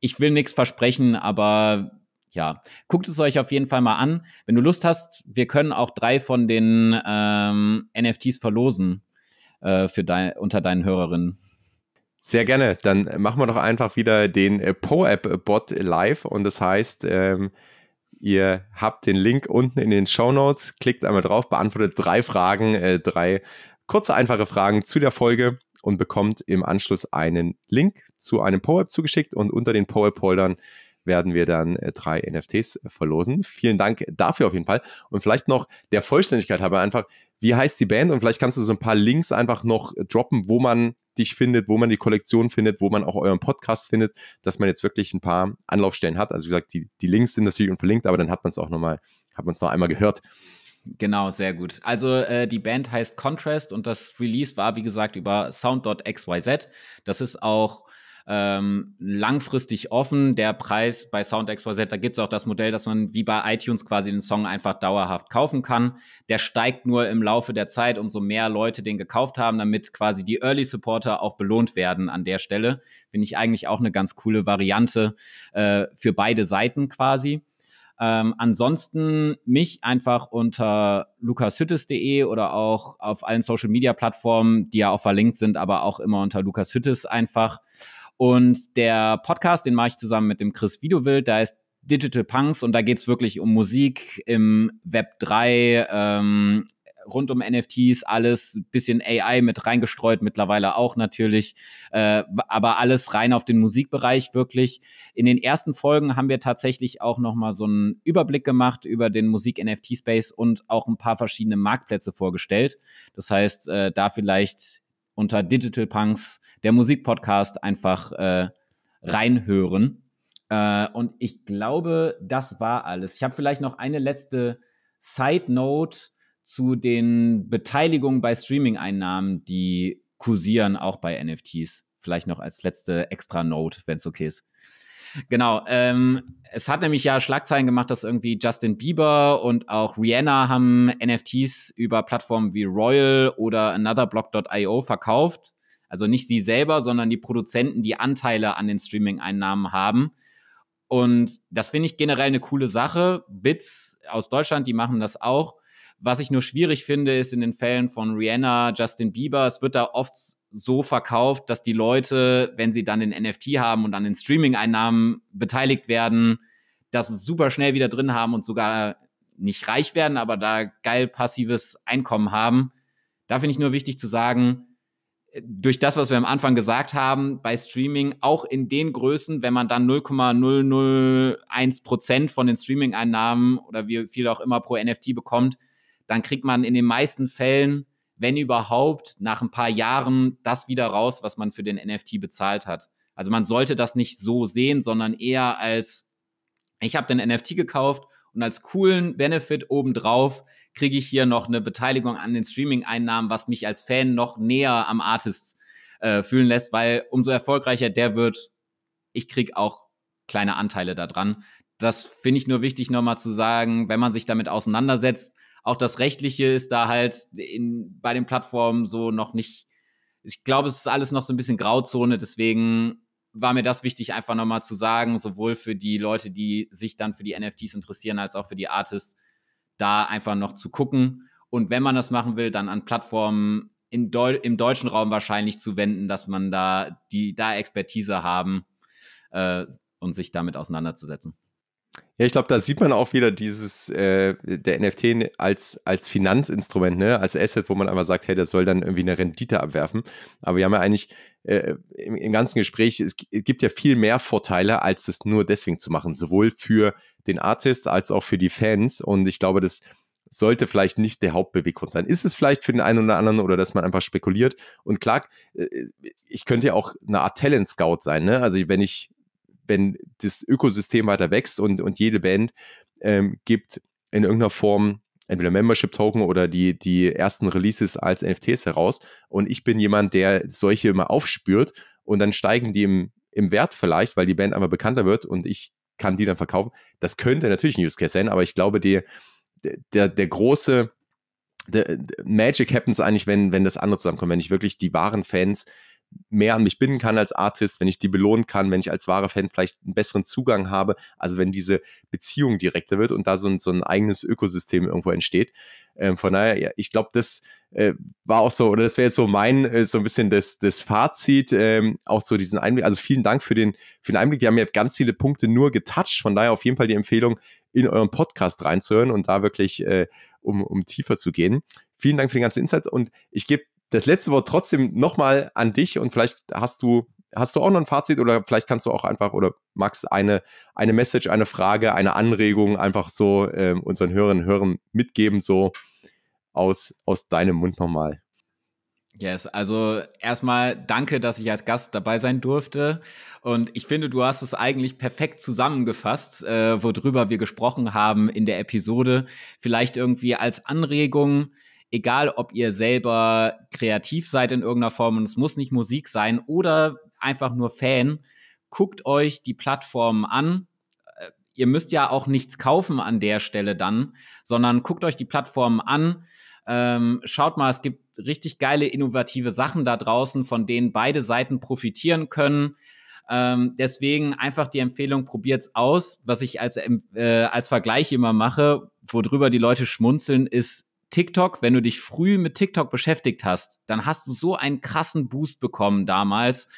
Ich will nichts versprechen, aber ja, guckt es euch auf jeden Fall mal an. Wenn du Lust hast, wir können auch drei von den ähm, NFTs verlosen äh, für dein, unter deinen Hörerinnen? Sehr gerne. Dann machen wir doch einfach wieder den äh, PoApp-Bot live und das heißt, ähm, ihr habt den Link unten in den Show Notes, klickt einmal drauf, beantwortet drei Fragen, äh, drei kurze, einfache Fragen zu der Folge und bekommt im Anschluss einen Link zu einem PoApp zugeschickt und unter den PoApp-Holdern werden wir dann äh, drei NFTs verlosen. Vielen Dank dafür auf jeden Fall. Und vielleicht noch der Vollständigkeit habe einfach, wie heißt die Band und vielleicht kannst du so ein paar Links einfach noch droppen, wo man dich findet, wo man die Kollektion findet, wo man auch euren Podcast findet, dass man jetzt wirklich ein paar Anlaufstellen hat. Also wie gesagt, die, die Links sind natürlich unverlinkt, aber dann hat man es auch nochmal, hat man es noch einmal gehört. Genau, sehr gut. Also äh, die Band heißt Contrast und das Release war, wie gesagt, über sound.xyz. Das ist auch ähm, langfristig offen. Der Preis bei Sound Exposed, da gibt es auch das Modell, dass man wie bei iTunes quasi den Song einfach dauerhaft kaufen kann. Der steigt nur im Laufe der Zeit, umso mehr Leute den gekauft haben, damit quasi die Early Supporter auch belohnt werden an der Stelle. Finde ich eigentlich auch eine ganz coole Variante äh, für beide Seiten quasi. Ähm, ansonsten mich einfach unter lukashüttes.de oder auch auf allen Social Media Plattformen, die ja auch verlinkt sind, aber auch immer unter lukashüttes einfach und der Podcast, den mache ich zusammen mit dem Chris Widowild, da ist Digital Punks und da geht es wirklich um Musik im Web 3, ähm, rund um NFTs, alles bisschen AI mit reingestreut, mittlerweile auch natürlich, äh, aber alles rein auf den Musikbereich wirklich. In den ersten Folgen haben wir tatsächlich auch nochmal so einen Überblick gemacht über den Musik-NFT-Space und auch ein paar verschiedene Marktplätze vorgestellt. Das heißt, äh, da vielleicht unter Digital Punks, der Musikpodcast, einfach äh, reinhören. Äh, und ich glaube, das war alles. Ich habe vielleicht noch eine letzte Side Note zu den Beteiligungen bei Streaming-Einnahmen, die kursieren auch bei NFTs. Vielleicht noch als letzte extra Note, wenn es okay ist. Genau. Ähm, es hat nämlich ja Schlagzeilen gemacht, dass irgendwie Justin Bieber und auch Rihanna haben NFTs über Plattformen wie Royal oder anotherblock.io verkauft. Also nicht sie selber, sondern die Produzenten, die Anteile an den Streaming-Einnahmen haben. Und das finde ich generell eine coole Sache. Bits aus Deutschland, die machen das auch. Was ich nur schwierig finde, ist in den Fällen von Rihanna, Justin Bieber, es wird da oft so verkauft, dass die Leute, wenn sie dann den NFT haben und an den Streaming-Einnahmen beteiligt werden, das super schnell wieder drin haben und sogar nicht reich werden, aber da geil passives Einkommen haben. Da finde ich nur wichtig zu sagen, durch das, was wir am Anfang gesagt haben, bei Streaming, auch in den Größen, wenn man dann 0,001 Prozent von den Streaming-Einnahmen oder wie viel auch immer pro NFT bekommt, dann kriegt man in den meisten Fällen, wenn überhaupt, nach ein paar Jahren das wieder raus, was man für den NFT bezahlt hat. Also man sollte das nicht so sehen, sondern eher als, ich habe den NFT gekauft und als coolen Benefit obendrauf kriege ich hier noch eine Beteiligung an den Streaming-Einnahmen, was mich als Fan noch näher am Artist äh, fühlen lässt, weil umso erfolgreicher der wird, ich kriege auch kleine Anteile daran. Das finde ich nur wichtig, nochmal zu sagen, wenn man sich damit auseinandersetzt, auch das Rechtliche ist da halt in, bei den Plattformen so noch nicht. Ich glaube, es ist alles noch so ein bisschen Grauzone, deswegen war mir das wichtig, einfach nochmal zu sagen, sowohl für die Leute, die sich dann für die NFTs interessieren, als auch für die Artists, da einfach noch zu gucken. Und wenn man das machen will, dann an Plattformen im, Deu im deutschen Raum wahrscheinlich zu wenden, dass man da die da Expertise haben äh, und sich damit auseinanderzusetzen. Ja, ich glaube, da sieht man auch wieder dieses, äh, der NFT als, als Finanzinstrument, ne? als Asset, wo man einfach sagt, hey, das soll dann irgendwie eine Rendite abwerfen. Aber wir haben ja eigentlich äh, im, im, ganzen Gespräch, es gibt ja viel mehr Vorteile, als das nur deswegen zu machen, sowohl für den Artist als auch für die Fans. Und ich glaube, das sollte vielleicht nicht der Hauptbeweggrund sein. Ist es vielleicht für den einen oder anderen oder dass man einfach spekuliert? Und klar, äh, ich könnte ja auch eine Art Talent-Scout sein. Ne? Also wenn ich wenn das Ökosystem weiter wächst und, und jede Band ähm, gibt in irgendeiner Form entweder Membership-Token oder die, die ersten Releases als NFTs heraus. Und ich bin jemand, der solche immer aufspürt und dann steigen die im, im Wert vielleicht, weil die Band einmal bekannter wird und ich kann die dann verkaufen. Das könnte natürlich ein Use Case sein, aber ich glaube, die, der, der große der, der Magic happens eigentlich, wenn, wenn das andere zusammenkommt, wenn ich wirklich die wahren Fans mehr an mich binden kann als Artist, wenn ich die belohnen kann, wenn ich als wahre Fan vielleicht einen besseren Zugang habe, also wenn diese Beziehung direkter wird und da so ein, so ein eigenes Ökosystem irgendwo entsteht. Ähm, von daher, ja, ich glaube, das äh, war auch so, oder das wäre jetzt so mein, äh, so ein bisschen das, das Fazit, ähm, auch so diesen Einblick. Also vielen Dank für den, für den Einblick. Wir haben ja ganz viele Punkte nur getouched. von daher auf jeden Fall die Empfehlung, in euren Podcast reinzuhören und da wirklich, äh, um, um tiefer zu gehen. Vielen Dank für den ganzen Insights und ich gebe das letzte Wort trotzdem nochmal an dich und vielleicht hast du, hast du auch noch ein Fazit oder vielleicht kannst du auch einfach oder Max eine, eine Message, eine Frage, eine Anregung einfach so ähm, unseren Hörerinnen und Hörern mitgeben, so aus, aus deinem Mund nochmal. Yes, also erstmal danke, dass ich als Gast dabei sein durfte. Und ich finde, du hast es eigentlich perfekt zusammengefasst, äh, worüber wir gesprochen haben in der Episode. Vielleicht irgendwie als Anregung, egal ob ihr selber kreativ seid in irgendeiner Form und es muss nicht Musik sein oder einfach nur Fan, guckt euch die Plattformen an. Äh, ihr müsst ja auch nichts kaufen an der Stelle dann, sondern guckt euch die Plattformen an. Ähm, schaut mal, es gibt richtig geile, innovative Sachen da draußen, von denen beide Seiten profitieren können. Ähm, deswegen einfach die Empfehlung, probiert's aus. Was ich als, äh, als Vergleich immer mache, worüber die Leute schmunzeln, ist TikTok, wenn du dich früh mit TikTok beschäftigt hast, dann hast du so einen krassen Boost bekommen damals.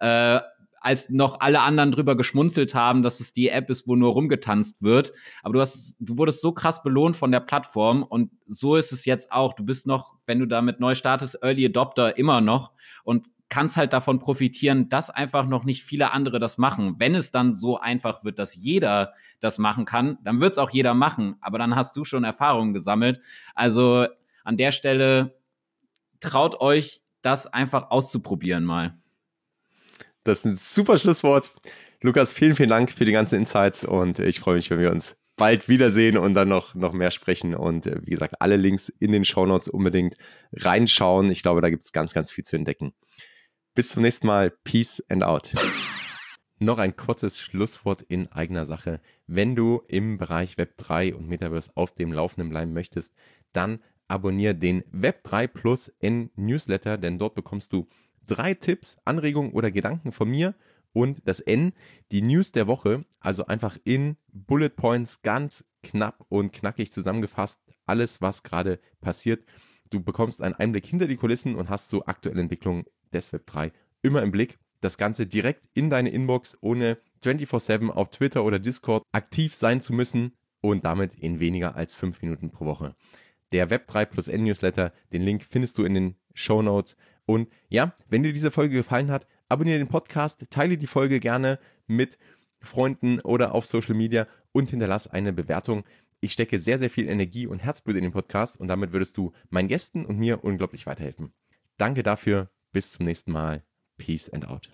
Äh, als noch alle anderen drüber geschmunzelt haben, dass es die App ist, wo nur rumgetanzt wird. Aber du hast, du wurdest so krass belohnt von der Plattform und so ist es jetzt auch. Du bist noch, wenn du damit neu startest, Early Adopter immer noch und kannst halt davon profitieren, dass einfach noch nicht viele andere das machen. Wenn es dann so einfach wird, dass jeder das machen kann, dann wird es auch jeder machen. Aber dann hast du schon Erfahrungen gesammelt. Also an der Stelle traut euch, das einfach auszuprobieren mal. Das ist ein super Schlusswort. Lukas, vielen, vielen Dank für die ganzen Insights und ich freue mich, wenn wir uns bald wiedersehen und dann noch, noch mehr sprechen. Und äh, wie gesagt, alle Links in den Show Notes unbedingt reinschauen. Ich glaube, da gibt es ganz, ganz viel zu entdecken. Bis zum nächsten Mal. Peace and out. Noch ein kurzes Schlusswort in eigener Sache. Wenn du im Bereich Web3 und Metaverse auf dem Laufenden bleiben möchtest, dann abonniere den Web3 Plus N Newsletter, denn dort bekommst du drei Tipps, Anregungen oder Gedanken von mir und das N, die News der Woche, also einfach in Bullet Points ganz knapp und knackig zusammengefasst, alles, was gerade passiert. Du bekommst einen Einblick hinter die Kulissen und hast so aktuelle Entwicklungen des Web 3 immer im Blick. Das Ganze direkt in deine Inbox, ohne 24-7 auf Twitter oder Discord aktiv sein zu müssen und damit in weniger als fünf Minuten pro Woche. Der Web3 Plus N Newsletter, den Link findest du in den Show Notes. Und ja, wenn dir diese Folge gefallen hat, abonniere den Podcast, teile die Folge gerne mit Freunden oder auf Social Media und hinterlass eine Bewertung. Ich stecke sehr, sehr viel Energie und Herzblut in den Podcast und damit würdest du meinen Gästen und mir unglaublich weiterhelfen. Danke dafür. Bis zum nächsten Mal. Peace and out.